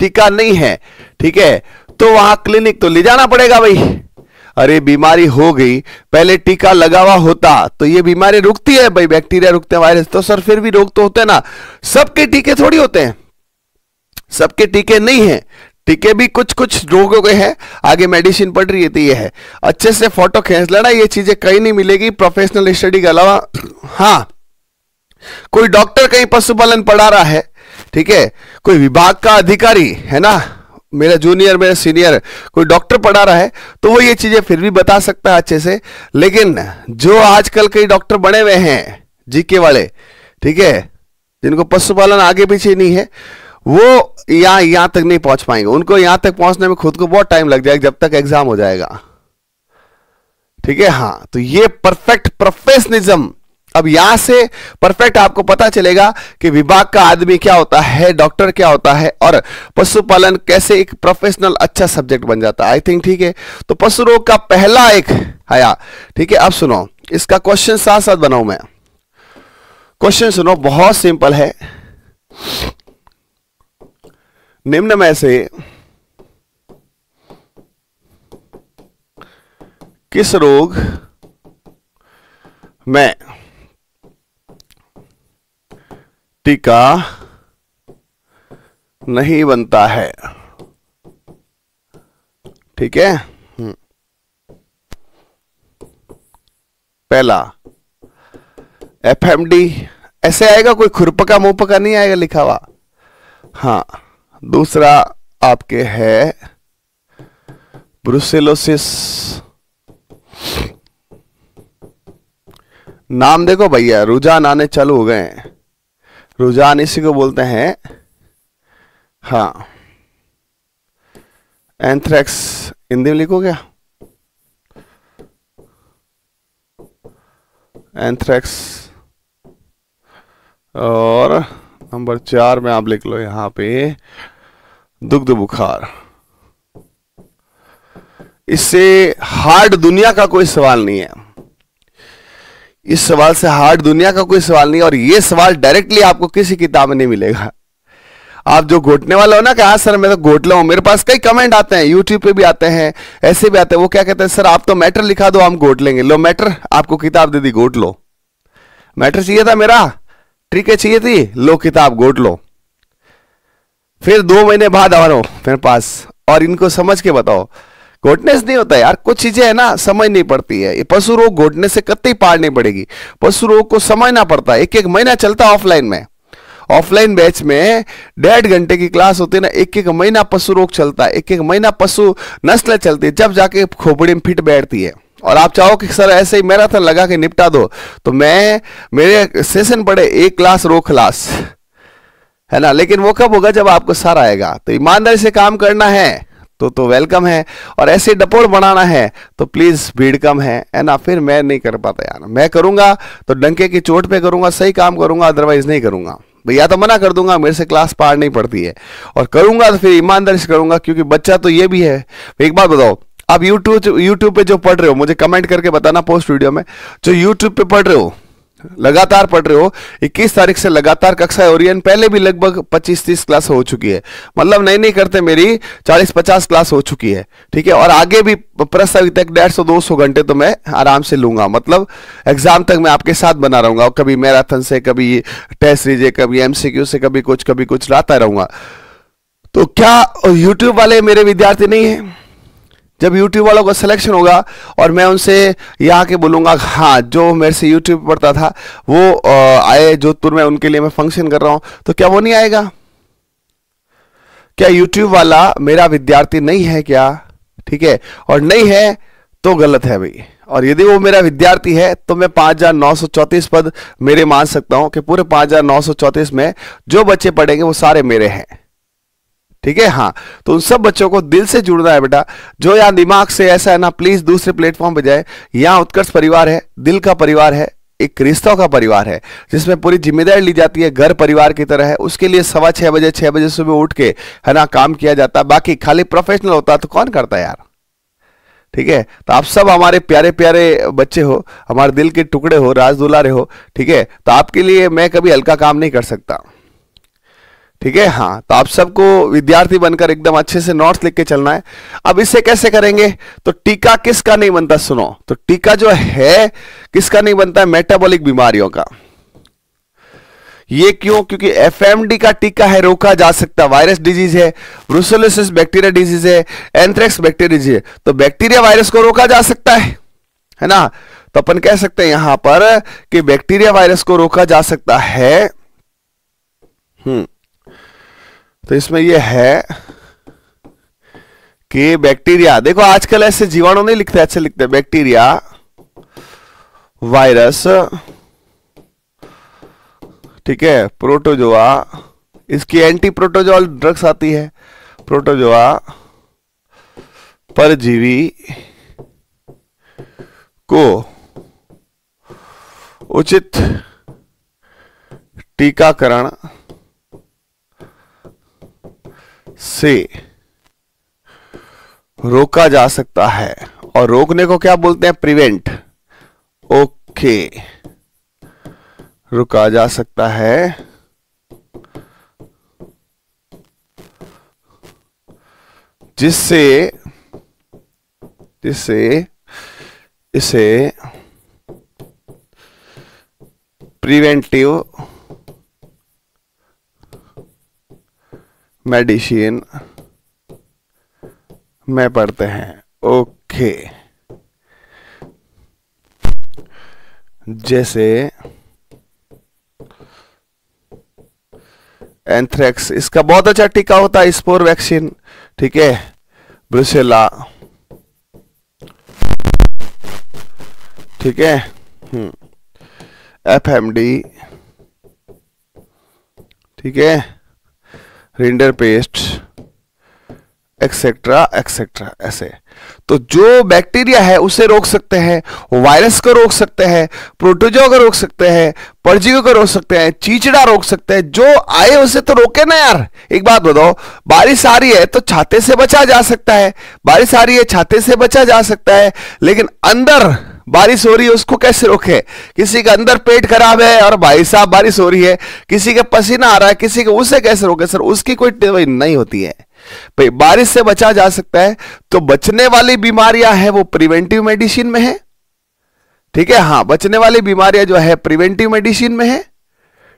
टीका नहीं है ठीक है तो वहां क्लिनिक तो ले जाना पड़ेगा भाई अरे बीमारी हो गई पहले टीका लगावा होता तो ये बीमारी रुकती है भाई बैक्टीरिया रुकते हैं वायरस तो सर फिर भी रोग तो होते हैं ना सबके टीके थोड़ी होते हैं सबके टीके नहीं है टीके भी कुछ कुछ रोगों के हैं आगे मेडिसिन पड़ रही है तो ये है अच्छे से फोटो खेच लेना ये चीजें कहीं नहीं मिलेगी प्रोफेशनल स्टडी के अलावा हाँ कोई डॉक्टर कहीं पशुपालन पढ़ा रहा है ठीक है कोई विभाग का अधिकारी है ना मेरा जूनियर मेरा सीनियर कोई डॉक्टर पढ़ा रहा है तो वो ये चीज़ें फिर भी बता सकता है अच्छे से लेकिन जो आजकल कई डॉक्टर बने हुए हैं जीके वाले ठीक है जिनको पशुपालन आगे पीछे नहीं है वो यहां यहां तक नहीं पहुंच पाएंगे उनको यहां तक पहुंचने में खुद को बहुत टाइम लग जाएगा जब तक एग्जाम हो जाएगा ठीक है हाँ तो ये परफेक्ट प्रोफेशनिज्म अब यहां से परफेक्ट आपको पता चलेगा कि विभाग का आदमी क्या होता है डॉक्टर क्या होता है और पशुपालन कैसे एक प्रोफेशनल अच्छा सब्जेक्ट बन जाता है आई थिंक ठीक है तो पशु रोग का पहला एक आया हाँ ठीक है अब सुनो इसका क्वेश्चन साथ साथ बनाऊ मैं क्वेश्चन सुनो बहुत सिंपल है निम्न में से किस रोग में मिट्टी का नहीं बनता है ठीक है हम्म। पहला एफ एम डी ऐसे आएगा कोई खुरपका मुंहपका नहीं आएगा लिखा हुआ हाँ दूसरा आपके है ब्रुसेलोसिस नाम देखो भैया रुझान आने चालू हो गए हैं रुझान इसी को बोलते हैं हा एंथ्रेक्स हिंदी में लिखो क्या एंथ्रेक्स और नंबर चार में आप लिख लो यहां पे दुग्ध बुखार इससे हार्ड दुनिया का कोई सवाल नहीं है इस सवाल से हार्ड दुनिया का कोई सवाल नहीं और ये सवाल डायरेक्टली आपको किसी किताब में नहीं मिलेगा आप जो घोटने वाला हो ना कि हाँ सर मैं तो घोट लो मेरे पास कई कमेंट आते हैं यूट्यूब पे भी आते हैं ऐसे भी आते हैं वो क्या कहते हैं सर आप तो मैटर लिखा दो हम घोट लेंगे लो मैटर आपको किताब दे दी घोट लो मैटर चाहिए था मेरा ट्रिके चाहिए थी लो किताब घोट लो फिर दो महीने बाद आवानो मेरे पास और इनको समझ के बताओ गोडनेस नहीं होता यार कुछ चीजें है ना समझ नहीं पड़ती है ये पशु रोग गोडनेस से कतई नहीं पड़ेगी पशु रोग को समझना पड़ता है एक एक महीना चलता ऑफलाइन में ऑफलाइन बैच में डेढ़ घंटे की क्लास होती है ना एक एक महीना पशु रोग चलता है एक एक महीना पशु नस्ल चलती है जब जाके खोपड़ी में फिट बैठती है और आप चाहो कि सर ऐसे ही मैराथन लगा के निपटा दो तो मैं मेरे सेशन पड़े एक क्लास रो क्लास है ना लेकिन वो कब होगा जब आपको सर आएगा तो ईमानदारी से काम करना है तो तो वेलकम है और ऐसे डपोर बनाना है तो प्लीज़ भीड़ कम है है ना फिर मैं नहीं कर पाता यार मैं करूंगा तो डंके की चोट पे करूंगा सही काम करूंगा अदरवाइज नहीं करूंगा भैया तो मना कर दूंगा मेरे से क्लास पार नहीं पड़ती है और करूंगा तो फिर ईमानदारी से करूंगा क्योंकि बच्चा तो ये भी है एक बात बताओ आप यूट्यूब यूट्यूब पे जो पढ़ रहे हो मुझे कमेंट करके बताना पोस्ट वीडियो में जो यूट्यूब पे पढ़ रहे हो लगातार पढ़ रहे हो 21 तारीख से लगातार कक्षा हो रही है पहले भी लगभग 25-30 क्लास हो चुकी है मतलब नहीं नहीं करते मेरी 40-50 क्लास हो चुकी है ठीक है और आगे भी प्रस्तावित तक डेढ़ सौ दो सौ घंटे तो मैं आराम से लूंगा मतलब एग्जाम तक मैं आपके साथ बना रहूंगा कभी मैराथन से कभी टेस्ट लीजिए कभी एमसीक्यू से कभी कुछ कभी कुछ लाता रहूंगा तो क्या यूट्यूब वाले मेरे विद्यार्थी नहीं है जब यूट्यूब वालों का सिलेक्शन होगा और मैं उनसे यह आके बोलूँगा हाँ जो मेरे से यूट्यूब पढ़ता था वो आए जोधपुर में उनके लिए मैं फंक्शन कर रहा हूँ तो क्या वो नहीं आएगा क्या यूट्यूब वाला मेरा विद्यार्थी नहीं है क्या ठीक है और नहीं है तो गलत है भाई और यदि वो मेरा विद्यार्थी है तो मैं पाँच हजार नौ सौ चौंतीस पद मेरे मान सकता हूं कि पूरे पाँच हजार नौ सौ चौंतीस में जो बच्चे पढ़ेंगे वो सारे मेरे हैं ठीक है हाँ तो उन सब बच्चों को दिल से जुड़ना है बेटा जो यहाँ दिमाग से ऐसा है ना प्लीज दूसरे प्लेटफॉर्म पे जाए यहाँ उत्कर्ष परिवार है दिल का परिवार है एक रिश्तों का परिवार है जिसमें पूरी जिम्मेदारी ली जाती है घर परिवार की तरह है उसके लिए सवा छह बजे छह बजे सुबह उठ के है ना काम किया जाता है बाकी खाली प्रोफेशनल होता तो कौन करता है यार ठीक है तो आप सब हमारे प्यारे प्यारे बच्चे हो हमारे दिल के टुकड़े हो राज दुलारे हो ठीक है तो आपके लिए मैं कभी हल्का काम नहीं कर सकता ठीक है हाँ तो आप सबको विद्यार्थी बनकर एकदम अच्छे से नोट्स लिख के चलना है अब इसे कैसे करेंगे तो टीका किसका नहीं बनता सुनो तो टीका जो है किसका नहीं बनता है मेटाबॉलिक बीमारियों का ये क्यों क्योंकि एफएमडी का टीका है रोका जा सकता वायरस डिजीज है ब्रुसोलिस बैक्टीरिया डिजीज है एंथ्रेक्स बैक्टीरिया डिजीज है तो बैक्टीरिया वायरस को रोका जा सकता है है ना तो अपन कह सकते हैं यहां पर कि बैक्टीरिया वायरस को रोका जा सकता है हम्म तो इसमें यह है कि बैक्टीरिया देखो आजकल ऐसे जीवाणु नहीं लिखते अच्छे लिखते बैक्टीरिया वायरस ठीक है प्रोटोजोआ इसकी एंटी प्रोटोजोल ड्रग्स आती है प्रोटोजोआ परजीवी को उचित टीकाकरण से रोका जा सकता है और रोकने को क्या बोलते हैं प्रिवेंट ओके रुका जा सकता है जिससे जिससे इसे प्रिवेंटिव मेडिसिन में पढ़ते हैं ओके जैसे एंथ्रेक्स इसका बहुत अच्छा टीका होता है स्पोर वैक्सीन ठीक है ब्रुसेला ठीक है हम्म। एफ एम डी ठीक है रिंडर पेस्ट एक्सेट्रा एक्सेट्रा ऐसे तो जो बैक्टीरिया है उसे रोक सकते हैं वायरस को रोक सकते हैं प्रोटोजो को रोक सकते हैं परजीव को रोक सकते हैं चीचड़ा रोक सकते हैं जो आए उसे तो रोके ना यार एक बात बताओ बारिश आ रही है तो छाते से बचा जा सकता है बारिश आ रही है छाते से बचा जा सकता है लेकिन अंदर बारिश हो रही है उसको कैसे रोके किसी का अंदर पेट खराब है और भाई साहब बारिश हो रही है किसी के पसीना आ रहा है किसी के उसे कैसे रोके सर उसकी कोई टिप नहीं होती है भाई बारिश से बचा जा सकता है तो बचने वाली बीमारियां है वो प्रिवेंटिव मेडिसिन में है ठीक है हाँ बचने वाली बीमारियां जो है प्रिवेंटिव मेडिसिन में है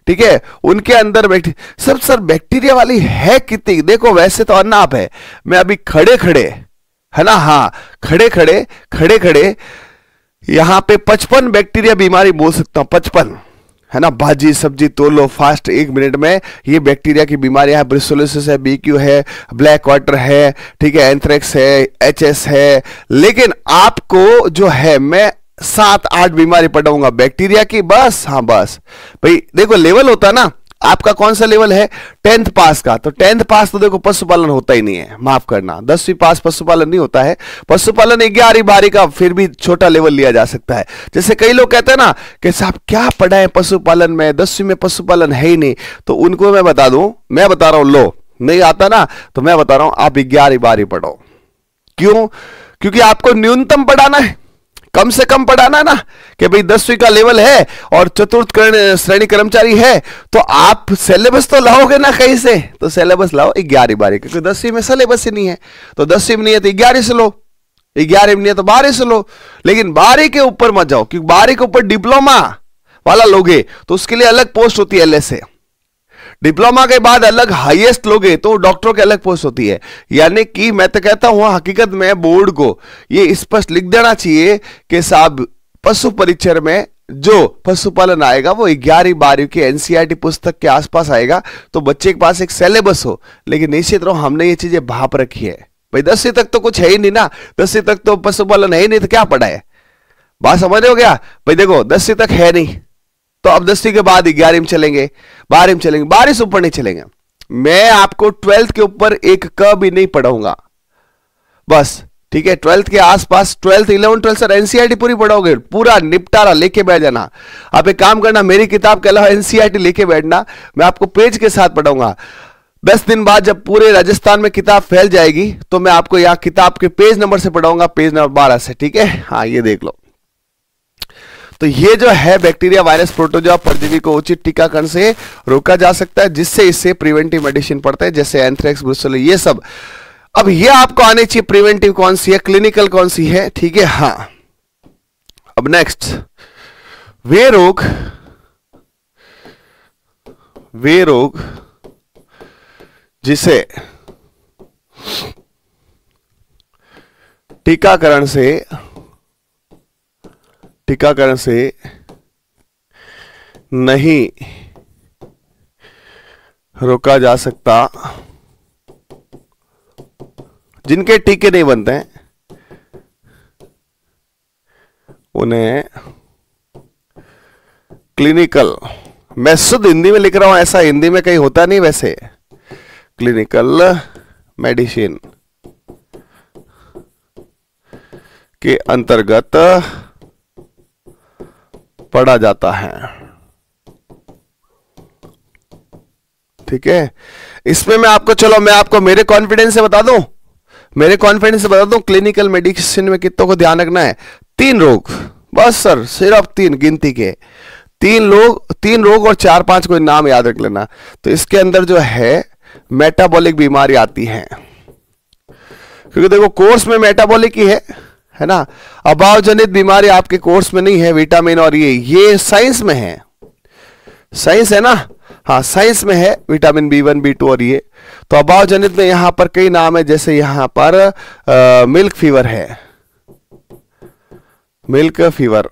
ठीक है उनके अंदर बैक्टीरिया सब सर बैक्टीरिया वाली है कितनी देखो वैसे तो अन्ना आप है मैं अभी खड़े खड़े है ना हाँ खड़े खड़े खड़े खड़े यहां पे पचपन बैक्टीरिया बीमारी बोल सकता हूं पचपन है ना भाजी सब्जी तो लो फास्ट एक मिनट में ये बैक्टीरिया की बीमारियां है ब्रिसोलिसिस है बीक्यू है ब्लैक वाटर है ठीक है एंथ्रेक्स है एचएस है लेकिन आपको जो है मैं सात आठ बीमारी पटाऊंगा बैक्टीरिया की बस हाँ बस भाई देखो लेवल होता है ना आपका कौन सा लेवल है टेंथ पास का तो टेंथ पास तो देखो पशुपालन होता ही नहीं है माफ करना दसवीं पास पशुपालन नहीं होता है पशुपालन ग्यारहवीं बारह का फिर भी छोटा लेवल लिया जा सकता है जैसे कई लोग कहते हैं ना कि साहब क्या पढ़ाए पशुपालन में दसवीं में पशुपालन है ही नहीं तो उनको मैं बता दू मैं बता रहा हूं लो नहीं आता ना तो मैं बता रहा हूं आप ग्यारह बारह पढ़ो क्यों क्योंकि आपको न्यूनतम पढ़ाना है कम से कम पढ़ाना ना कि भाई दसवीं का लेवल है और चतुर्थ श्रेणी कर्मचारी है तो आप सिलेबस तो लाओगे ना कहीं से तो सिलेबस लाओ ग्यारह बारह क्योंकि दसवीं में सिलेबस ही नहीं है तो दसवीं में नहीं है तो ग्यारह से लो ग्यारह में नहीं है तो बारह से लो लेकिन बारह के ऊपर मत जाओ क्योंकि बारह के ऊपर डिप्लोमा वाला लोगे तो उसके लिए अलग पोस्ट होती है एल एस ए डिप्लोमा के बाद अलग हाईएस्ट लोगे तो डॉक्टर की अलग पोस्ट होती है यानी कि मैं तो कहता हूं हकीकत में बोर्ड को ये स्पष्ट लिख देना चाहिए कि साहब पशु परिचर में जो पशुपालन आएगा वो ग्यारह बारहवीं के एनसीईआरटी पुस्तक के आसपास आएगा तो बच्चे के पास एक सिलेबस हो लेकिन निश्चित रहो हमने ये चीजें भाप रखी है भाई दसवीं तक तो कुछ है ही नहीं ना दसवीं तक तो पशुपालन है ही नहीं तो क्या पढ़ा है बात समझ हो गया भाई देखो दसवीं तक है नहीं तो अब दसवीं के बाद ग्यारह में चलेंगे बारह में चलेंगे बारह से ऊपर नहीं चलेंगे मैं आपको ट्वेल्थ के ऊपर एक क भी नहीं पढ़ाऊंगा बस ठीक है ट्वेल्थ के आसपास twelfth eleven twelfth sir NCERT e पूरी पढ़ाओगे पूरा निपटारा लेके बैठ जाना आप एक काम करना मेरी किताब के अलावा एनसीआरटी लेके बैठना मैं आपको पेज के साथ पढ़ाऊंगा दस दिन बाद जब पूरे राजस्थान में किताब फैल जाएगी तो मैं आपको यहां किताब के पेज नंबर से पढ़ाऊंगा पेज नंबर बारह से ठीक है हाँ ये देख लो तो ये जो है बैक्टीरिया वायरस प्रोटोजोआ परजीवी को उचित टीकाकरण से रोका जा सकता है जिससे इससे प्रिवेंटिव मेडिसिन पड़ता है जैसे एंथ्रेक्स ब्रुसल ये सब अब ये आपको आने चाहिए प्रिवेंटिव कौन सी है क्लिनिकल कौन सी है ठीक है हाँ अब नेक्स्ट वे रोग वे रोग जिसे टीकाकरण से टीकाकरण से नहीं रोका जा सकता जिनके टीके नहीं बनते हैं उन्हें क्लिनिकल मैं शुद्ध हिंदी में लिख रहा हूं ऐसा हिंदी में कहीं होता नहीं वैसे क्लिनिकल मेडिसिन के अंतर्गत पढ़ा जाता है ठीक है इसमें मैं आपको चलो मैं आपको मेरे कॉन्फिडेंस से बता दूं मेरे कॉन्फिडेंस से बता दूं क्लिनिकल मेडिसिन में कितनों को ध्यान रखना है तीन रोग बस सर सिर्फ तीन गिनती के तीन लोग तीन रोग और चार पांच कोई नाम याद रख लेना तो इसके अंदर जो है मेटाबॉलिक बीमारी आती है क्योंकि देखो कोर्स में मेटाबॉलिक ही है है ना अभाव जनित बीमारी आपके कोर्स में नहीं है विटामिन और ये ये साइंस में है साइंस है ना हाँ साइंस में है vitamin B one B two और ये तो अभाव जनित में यहां पर कई नाम है जैसे यहां पर आ, मिल्क फीवर है मिल्क फीवर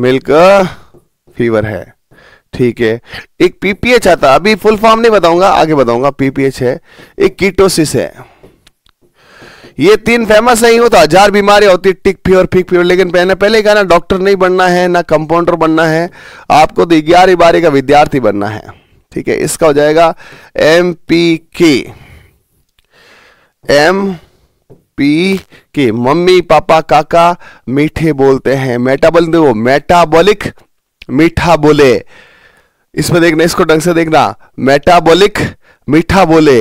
मिल्क फीवर है ठीक है एक पीपीएच आता अभी फुल फॉर्म नहीं बताऊंगा आगे बताऊंगा पीपीएच है एक कीटोसिस है ये तीन फेमस नहीं होता हजार बीमारियां होती टिक फीवर फिक फीवर लेकिन मैंने पहले कहा ना डॉक्टर नहीं बनना है ना कंपाउंडर बनना है आपको तो ग्यारह बारह का विद्यार्थी बनना है ठीक है इसका हो जाएगा एम पी के एम पी के मम्मी पापा काका मीठे बोलते हैं मेटाबॉलिक वो मेटाबोलिक मीठा बोले इसमें देखना इसको ढंग से देखना मेटाबोलिक मीठा बोले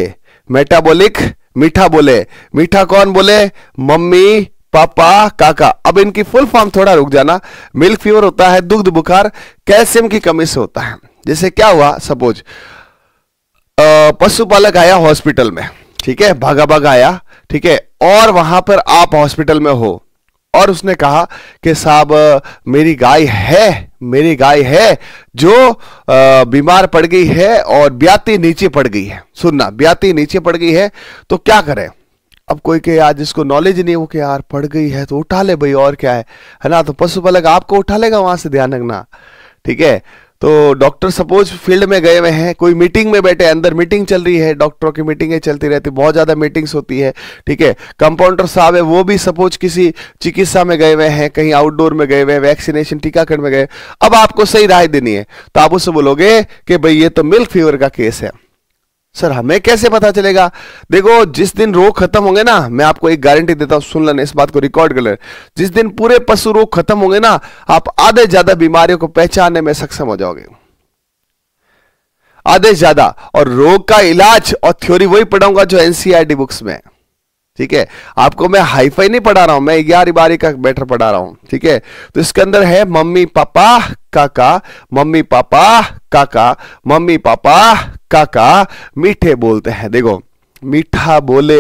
मेटाबोलिक मीठा बोले मीठा कौन बोले मम्मी पापा काका अब इनकी फुल फॉर्म थोड़ा रुक जाना मिल्क फीवर होता है दुग्ध बुखार कैल्शियम की कमी से होता है जैसे क्या हुआ सपोज पशुपालक आया हॉस्पिटल में ठीक है भागा भागा आया ठीक है और वहां पर आप हॉस्पिटल में हो और उसने कहा कि साहब मेरी गाय है मेरी गाय है जो बीमार पड़ गई है और ब्याती नीचे पड़ गई है सुनना ब्याती नीचे पड़ गई है तो क्या करें अब कोई के यार जिसको नॉलेज नहीं हो कि यार पड़ गई है तो उठा ले भाई और क्या है है ना तो पशुपालक आपको उठा लेगा वहां से ध्यान रखना ठीक है तो डॉक्टर सपोज फील्ड में गए हुए हैं कोई मीटिंग में बैठे अंदर मीटिंग चल रही है डॉक्टरों की मीटिंगें चलती रहती बहुत ज़्यादा मीटिंग्स होती है ठीक है कंपाउंडर साहब है वो भी सपोज किसी चिकित्सा में गए हुए हैं कहीं आउटडोर में गए हुए हैं वैक्सीनेशन टीकाकरण में गए अब आपको सही राय देनी है तो आप उससे बोलोगे कि भाई ये तो मिल्क फीवर का केस है सर हमें कैसे पता चलेगा देखो जिस दिन रोग खत्म होंगे ना मैं आपको एक गारंटी देता हूं सुन लेना इस बात को रिकॉर्ड कर लेना जिस दिन पूरे पशु रोग खत्म होंगे ना आप आधे ज्यादा बीमारियों को पहचानने में सक्षम हो जाओगे आधे ज्यादा और रोग का इलाज और थ्योरी वही पढ़ाऊंगा जो एनसीआरटी बुक्स e में ठीक है आपको मैं हाईफाई नहीं पढ़ा रहा हूं मैं ग्यारह बारी का बेटर पढ़ा रहा हूं ठीक है तो इसके अंदर है मम्मी पापा काका मम्मी पापा काका मम्मी पापा काका मीठे बोलते हैं देखो मीठा बोले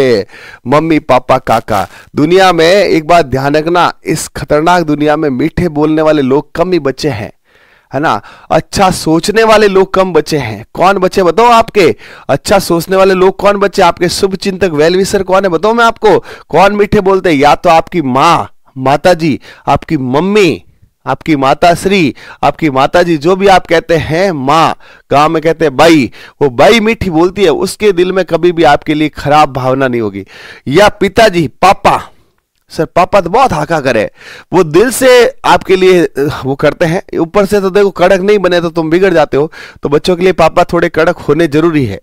मम्मी पापा काका दुनिया में एक बात ध्यान रखना इस खतरनाक दुनिया में मीठे बोलने वाले लोग कम ही बचे हैं है ना अच्छा सोचने वाले लोग कम बचे हैं कौन बचे बताओ आपके अच्छा सोचने वाले लोग कौन बचे आपके शुभ चिंतक वेलविसर कौन है बताओ मैं आपको कौन मीठे बोलते या तो आपकी माँ माता जी आपकी मम्मी आपकी माता श्री आपकी माता जी जो भी आप कहते हैं माँ गांव में कहते हैं बाई वो बाई मीठी बोलती है उसके दिल में कभी भी आपके लिए खराब भावना नहीं होगी या पिताजी पापा सर पापा तो बहुत हाका करे वो दिल से आपके लिए वो करते हैं ऊपर से तो देखो कड़क नहीं बने तो तुम बिगड़ जाते हो तो बच्चों के लिए पापा थोड़े कड़क होने जरूरी है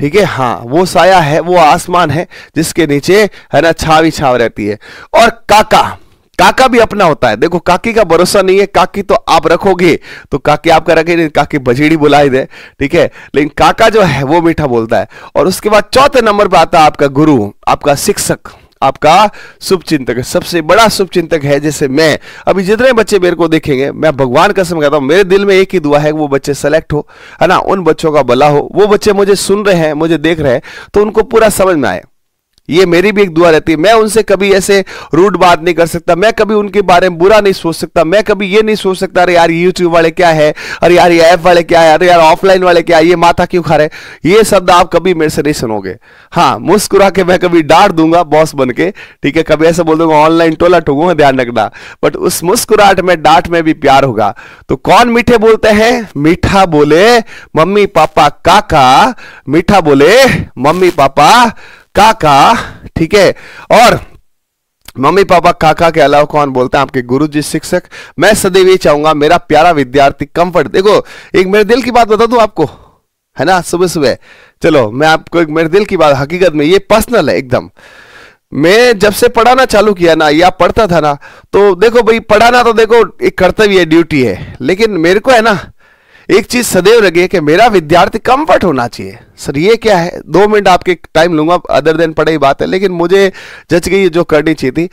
ठीक है हाँ वो साया है वो आसमान है जिसके नीचे है ना छावी छाव रहती है और काका काका भी अपना होता है देखो काकी का भरोसा नहीं है काकी तो आप रखोगे तो काकी आपका रखे नहीं काकी बजेड़ी बुलाई दे ठीक है लेकिन काका जो है वो मीठा बोलता है और उसके बाद चौथे नंबर पर आता है आपका गुरु आपका शिक्षक आपका शुभ चिंतक सबसे बड़ा शुभ चिंतक है जैसे मैं अभी जितने बच्चे मेरे को देखेंगे मैं भगवान का समझाता हूँ मेरे दिल में एक ही दुआ है कि वो बच्चे सेलेक्ट हो है ना उन बच्चों का भला हो वो बच्चे मुझे सुन रहे हैं मुझे देख रहे हैं तो उनको पूरा समझ में आए ये मेरी भी एक दुआ रहती है मैं उनसे कभी ऐसे रूट बात नहीं कर सकता मैं कभी उनके बारे में बुरा नहीं सोच सकता मैं कभी ये नहीं सोच सकता अरे यार यूट्यूब वाले क्या है अरे यार ये ऐप वाले क्या है अरे यार ऑफलाइन वाले क्या है ये माथा क्यों खा रहे ये शब्द आप कभी मेरे से नहीं सुनोगे हाँ मुस्कुरा के मैं कभी डांट दूंगा बॉस बन के ठीक है कभी ऐसा बोल दूंगा ऑनलाइन टोला टूंगा ध्यान रखना बट उस मुस्कुराहट में डांट में भी प्यार होगा तो कौन मीठे बोलते हैं मीठा बोले मम्मी पापा काका मीठा बोले मम्मी पापा काका ठीक है और मम्मी पापा काका के अलावा कौन बोलते हैं आपके गुरु जी शिक्षक मैं सदैव ये चाहूंगा मेरा प्यारा विद्यार्थी कंफर्ट देखो एक मेरे दिल की बात बता दू आपको है ना सुबह सुबह चलो मैं आपको एक मेरे दिल की बात हकीकत में ये पर्सनल है एकदम मैं जब से पढ़ाना चालू किया ना या पढ़ता था ना तो देखो भाई पढ़ाना तो देखो एक कर्तव्य है ड्यूटी है लेकिन मेरे को है ना एक चीज सदैव लगे कि मेरा विद्यार्थी कंफर्ट होना चाहिए सर ये क्या है दो मिनट आपके टाइम लूंगा अदर देन पड़े ही बात है लेकिन मुझे जच गई जो करनी चाहिए थी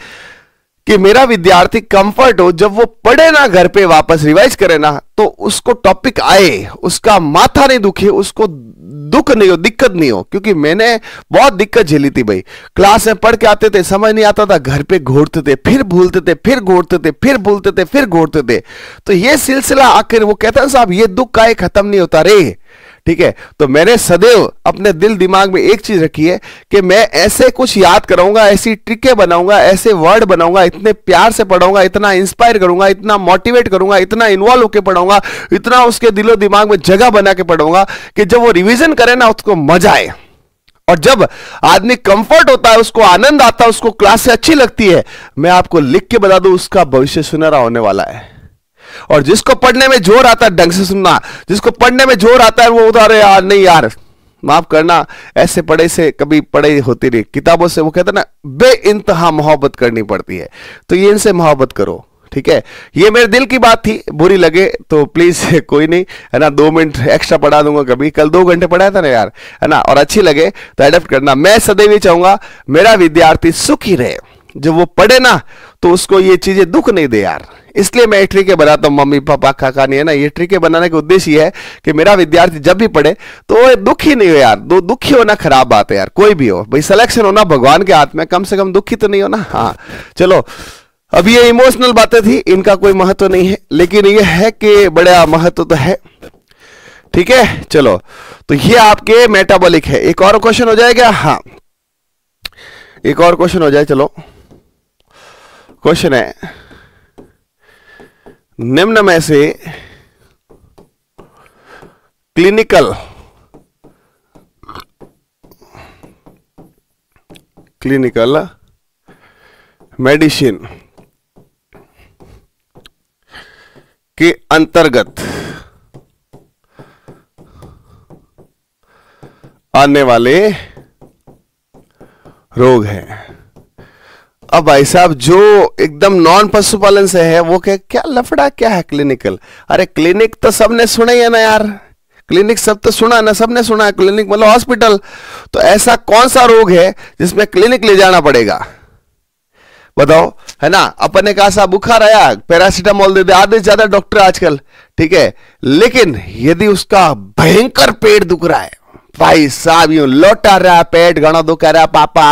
कि मेरा विद्यार्थी कंफर्ट हो जब वो पढ़े ना घर पे वापस रिवाइज करे ना तो उसको टॉपिक आए उसका माथा नहीं दुखे उसको दुख नहीं हो दिक्कत नहीं हो क्योंकि मैंने बहुत दिक्कत झेली थी भाई क्लास में पढ़ के आते थे समझ नहीं आता था घर पे घोड़ते थे फिर भूलते थे फिर घोड़ते थे फिर भूलते थे फिर घोड़ते थे तो ये सिलसिला आखिर वो कहता है साहब ये दुख का खत्म नहीं होता रे ठीक है तो मैंने सदैव अपने दिल दिमाग में एक चीज रखी है कि मैं ऐसे कुछ याद कराऊंगा ऐसी ट्रिकें बनाऊंगा ऐसे वर्ड बनाऊंगा इतने प्यार से पढ़ाऊंगा इतना इंस्पायर करूंगा इतना मोटिवेट करूंगा इतना इन्वॉल्व होकर पढ़ाऊंगा इतना उसके दिलो दिमाग में जगह बना के पढ़ाऊंगा कि जब वो रिविजन करे ना उसको मजा आए और जब आदमी कंफर्ट होता है उसको आनंद आता है उसको क्लास से अच्छी लगती है मैं आपको लिख के बता दू उसका भविष्य सुनहरा होने वाला है और जिसको पढ़ने में जोर आता है ढंग से सुनना जिसको पढ़ने में जोर आता है वो उधर यार नहीं यार माफ करना ऐसे पढ़े से कभी पढ़े होती नहीं किताबों से वो कहते ना बे इंतहा मोहब्बत करनी पड़ती है तो ये इनसे मोहब्बत करो ठीक है ये मेरे दिल की बात थी बुरी लगे तो प्लीज कोई नहीं है ना दो मिनट एक्स्ट्रा पढ़ा दूंगा कभी कल दो घंटे पढ़ाया था ना यार है ना और अच्छी लगे तो एडेप्ट करना मैं सदैव ही चाहूंगा मेरा विद्यार्थी सुखी रहे जब वो पढ़े ना तो उसको ये चीजें दुख नहीं दे यार इसलिए मैं ये ट्रिके बनाता हूँ मम्मी पापा का कहानी है ना ये ट्रिके बनाने का उद्देश्य है कि मेरा विद्यार्थी जब भी पढ़े तो दुखी नहीं हो यार दो दुखी होना खराब बात है यार कोई भी हो भाई सिलेक्शन होना भगवान के हाथ में कम से कम दुखी तो नहीं होना हाँ चलो अब ये इमोशनल बातें थी इनका कोई महत्व नहीं है लेकिन ये है कि बड़ा महत्व तो है ठीक है चलो तो ये आपके मेटाबॉलिक है एक और क्वेश्चन हो जाएगा हाँ एक और क्वेश्चन हो जाए चलो क्वेश्चन है निम्न में से क्लिनिकल क्लिनिकल मेडिसिन के अंतर्गत आने वाले रोग हैं अब भाई साहब जो एकदम नॉन पशुपालन से है वो क्या क्या लफड़ा क्या है क्लिनिकल अरे क्लिनिक तो सबने सुना ही है ना यार क्लिनिक सब तो सुना ना सबने सुना है क्लिनिक मतलब हॉस्पिटल तो ऐसा कौन सा रोग है जिसमें क्लिनिक ले जाना पड़ेगा बताओ है ना अपन ने कहा सा बुखार आया पैरासिटामोल दे दे आधे ज्यादा डॉक्टर आजकल ठीक है लेकिन यदि उसका भयंकर पेट दुख रहा है भाई साहब यू लौटा रहा पेट घना दुख रहा पापा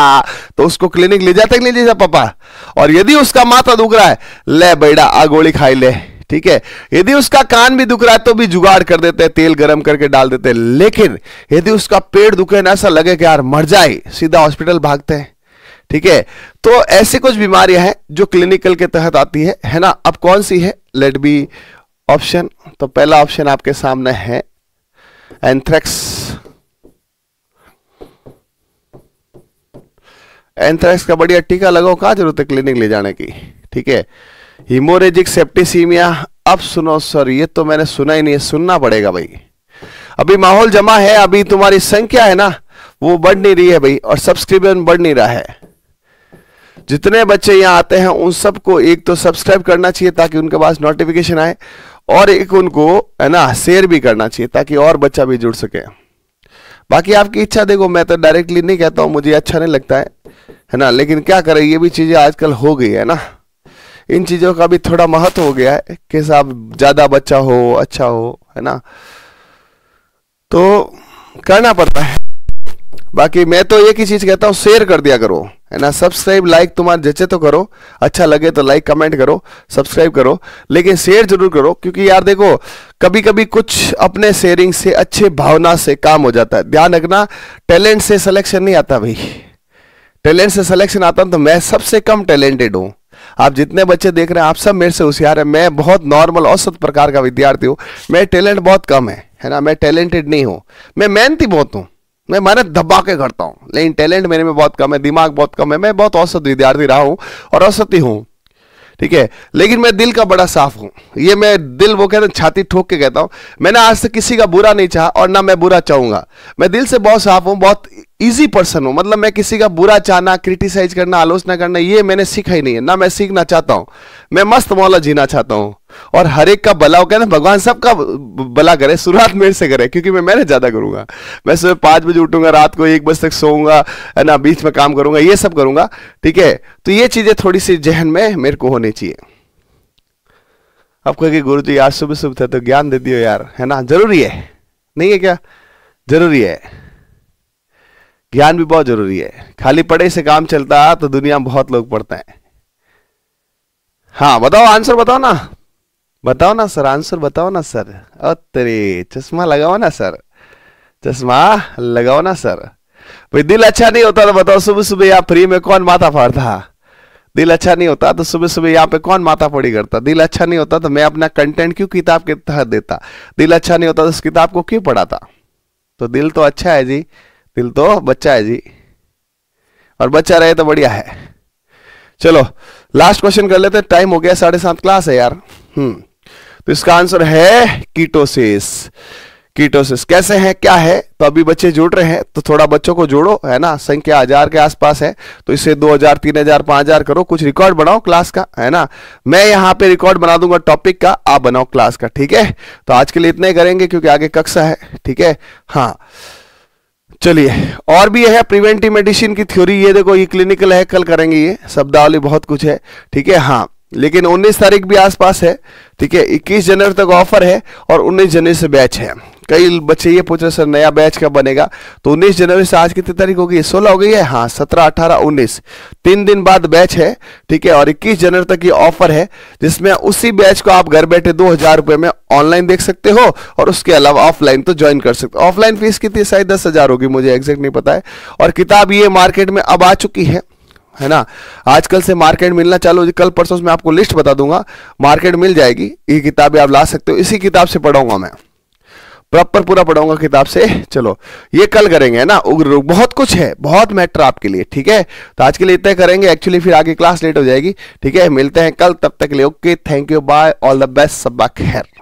तो उसको क्लिनिक ले जाते ले जाता पापा और यदि उसका माथा दुख रहा है ले बेटा आ गोली खाई ले ठीक है यदि उसका कान भी दुख रहा है तो भी जुगाड़ कर देते हैं तेल गरम करके डाल देते हैं लेकिन यदि उसका पेट दुखे ना ऐसा लगे कि यार मर जाए सीधा हॉस्पिटल भागते हैं ठीक है तो ऐसी कुछ बीमारियां हैं जो क्लिनिकल के तहत आती है है ना अब कौन सी है लेट बी ऑप्शन तो पहला ऑप्शन आपके सामने है एंथ्रेक्स एंथ्रैक्स का बढ़िया टीका लगाओ कहा जरूरत है क्लिनिक ले जाने की ठीक है हिमोरेजिक सेप्टिसीमिया अब सुनो सर ये तो मैंने सुना ही नहीं है सुनना पड़ेगा भाई अभी माहौल जमा है अभी तुम्हारी संख्या है ना वो बढ़ नहीं रही है भाई और सब्सक्रिप्शन बढ़ नहीं रहा है जितने बच्चे यहां आते हैं उन सबको एक तो सब्सक्राइब करना चाहिए ताकि उनके पास नोटिफिकेशन आए और एक उनको है ना शेयर भी करना चाहिए ताकि और बच्चा भी जुड़ सके बाकी आपकी इच्छा देखो मैं तो डायरेक्टली नहीं कहता हूं मुझे अच्छा नहीं लगता है है ना लेकिन क्या करें ये भी चीज़ें आजकल हो गई है ना इन चीज़ों का भी थोड़ा महत्व हो गया है कि साहब ज़्यादा बच्चा हो अच्छा हो है ना तो करना पड़ता है बाकी मैं तो एक ही चीज़ कहता हूँ शेयर कर दिया करो है ना सब्सक्राइब लाइक तुम्हारे जचे तो करो अच्छा लगे तो लाइक कमेंट करो सब्सक्राइब करो लेकिन शेयर जरूर करो क्योंकि यार देखो कभी कभी कुछ अपने शेयरिंग से अच्छे भावना से काम हो जाता है ध्यान रखना टैलेंट से सिलेक्शन नहीं आता भाई टैलेंट से सिलेक्शन आता हूं तो मैं सबसे कम टैलेंटेड हूं आप जितने बच्चे देख रहे हैं आप सब मेरे से होशियार है मैं बहुत नॉर्मल औसत प्रकार का विद्यार्थी हूं मैं टैलेंट बहुत कम है है ना मैं टैलेंटेड नहीं हूं मैं मेहनती बहुत हूं मैं मेहनत दबा के करता हूं लेकिन टैलेंट मेरे में बहुत कम है दिमाग बहुत कम है मैं बहुत औसत विद्यार्थी रहा हूं और औसत ही हूं ठीक है लेकिन मैं दिल का बड़ा साफ हूं ये मैं दिल वो कहते हैं छाती ठोक के कहता हूं मैंने आज तक किसी का बुरा नहीं चाहा और ना मैं बुरा चाहूंगा मैं दिल से बहुत साफ हूं बहुत इजी पर्सन हूं मतलब मैं किसी का बुरा चाहना क्रिटिसाइज करना आलोचना करना ये मैंने सीखा ही नहीं है ना मैं सीखना चाहता हूं मैं मस्त मौला जीना चाहता हूँ और हर एक का भला हो कहना भगवान सबका भला करे शुरुआत मेरे से करे क्योंकि मैं मेहनत ज़्यादा करूंगा मैं सुबह पांच बजे उठूंगा रात को एक बजे तक सोऊंगा है ना बीच में काम करूंगा ये सब करूंगा ठीक है तो ये चीज़ें थोड़ी सी जहन में मेरे को होनी चाहिए आप कहोगे गुरु जी आज सुबह सुबह थे तो ज्ञान दे दियो यार है ना जरूरी है नहीं है क्या जरूरी है ज्ञान भी बहुत जरूरी है खाली पढ़े से काम चलता तो दुनिया में बहुत लोग पढ़ते हैं हाँ बताओ आंसर बताओ ना बताओ ना सर आंसर बताओ ना सर अरे चश्मा लगाओ ना सर चश्मा लगाओ ना सर भाई दिल अच्छा नहीं होता तो बताओ सुबह सुबह यहाँ फ्री में कौन माथा फाड़ता दिल अच्छा नहीं होता तो सुबह सुबह यहाँ पे कौन माथा फोड़ी करता दिल अच्छा नहीं होता तो मैं अपना कंटेंट क्यों किताब के तहत देता दिल अच्छा नहीं होता तो उस किताब को क्यों पढ़ाता तो दिल तो अच्छा है जी दिल तो बच्चा है जी और बच्चा रहे तो बढ़िया है चलो लास्ट क्वेश्चन कर लेते टाइम हो गया साढ़े सात क्लास है यार हम्म तो इसका आंसर है कीटोसिस कीटोसिस कैसे है क्या है तो अभी बच्चे जुड़ रहे हैं तो थोड़ा बच्चों को जोड़ो है ना संख्या हजार के आसपास है तो इसे दो हजार तीन हजार पांच हजार करो कुछ रिकॉर्ड बनाओ क्लास का है ना मैं यहाँ पे रिकॉर्ड बना दूंगा टॉपिक का आप बनाओ क्लास का ठीक है तो आज के लिए इतने करेंगे क्योंकि आगे कक्षा है ठीक है हाँ चलिए और भी है प्रिवेंटिव मेडिसिन की थ्योरी ये देखो ये क्लिनिकल है कल करेंगे ये शब्दावली बहुत कुछ है ठीक है हाँ लेकिन 19 तारीख भी आसपास है ठीक है 21 जनवरी तक ऑफर है और 19 जनवरी से बैच है कई बच्चे ये पूछ रहे सर नया बैच कब बनेगा तो 19 जनवरी से आज कितनी तारीख होगी 16 हो गई है हाँ 17, 18, 19 तीन दिन बाद बैच है ठीक है और 21 जनवरी तक ये ऑफर है जिसमें उसी बैच को आप घर बैठे दो हजार रुपए में ऑनलाइन देख सकते हो और उसके अलावा ऑफलाइन तो ज्वाइन कर सकते हो ऑफलाइन फीस कितनी शायद दस हजार होगी मुझे एग्जैक्ट नहीं पता है और किताब ये मार्केट में अब आ चुकी है है ना आजकल से मार्केट मिलना चालू कल परसों में आपको लिस्ट बता दूंगा मार्केट मिल जाएगी ये किताबें आप ला सकते हो इसी किताब से पढ़ाऊंगा मैं प्रॉपर पूरा पढ़ाऊंगा किताब से चलो ये कल करेंगे ना उग्र रोग बहुत कुछ है बहुत मैटर आपके लिए ठीक है तो आज के लिए इतना करेंगे एक्चुअली फिर आगे क्लास लेट हो जाएगी ठीक है मिलते हैं कल तब तक के लिए okay thank you bye all the best सब खैर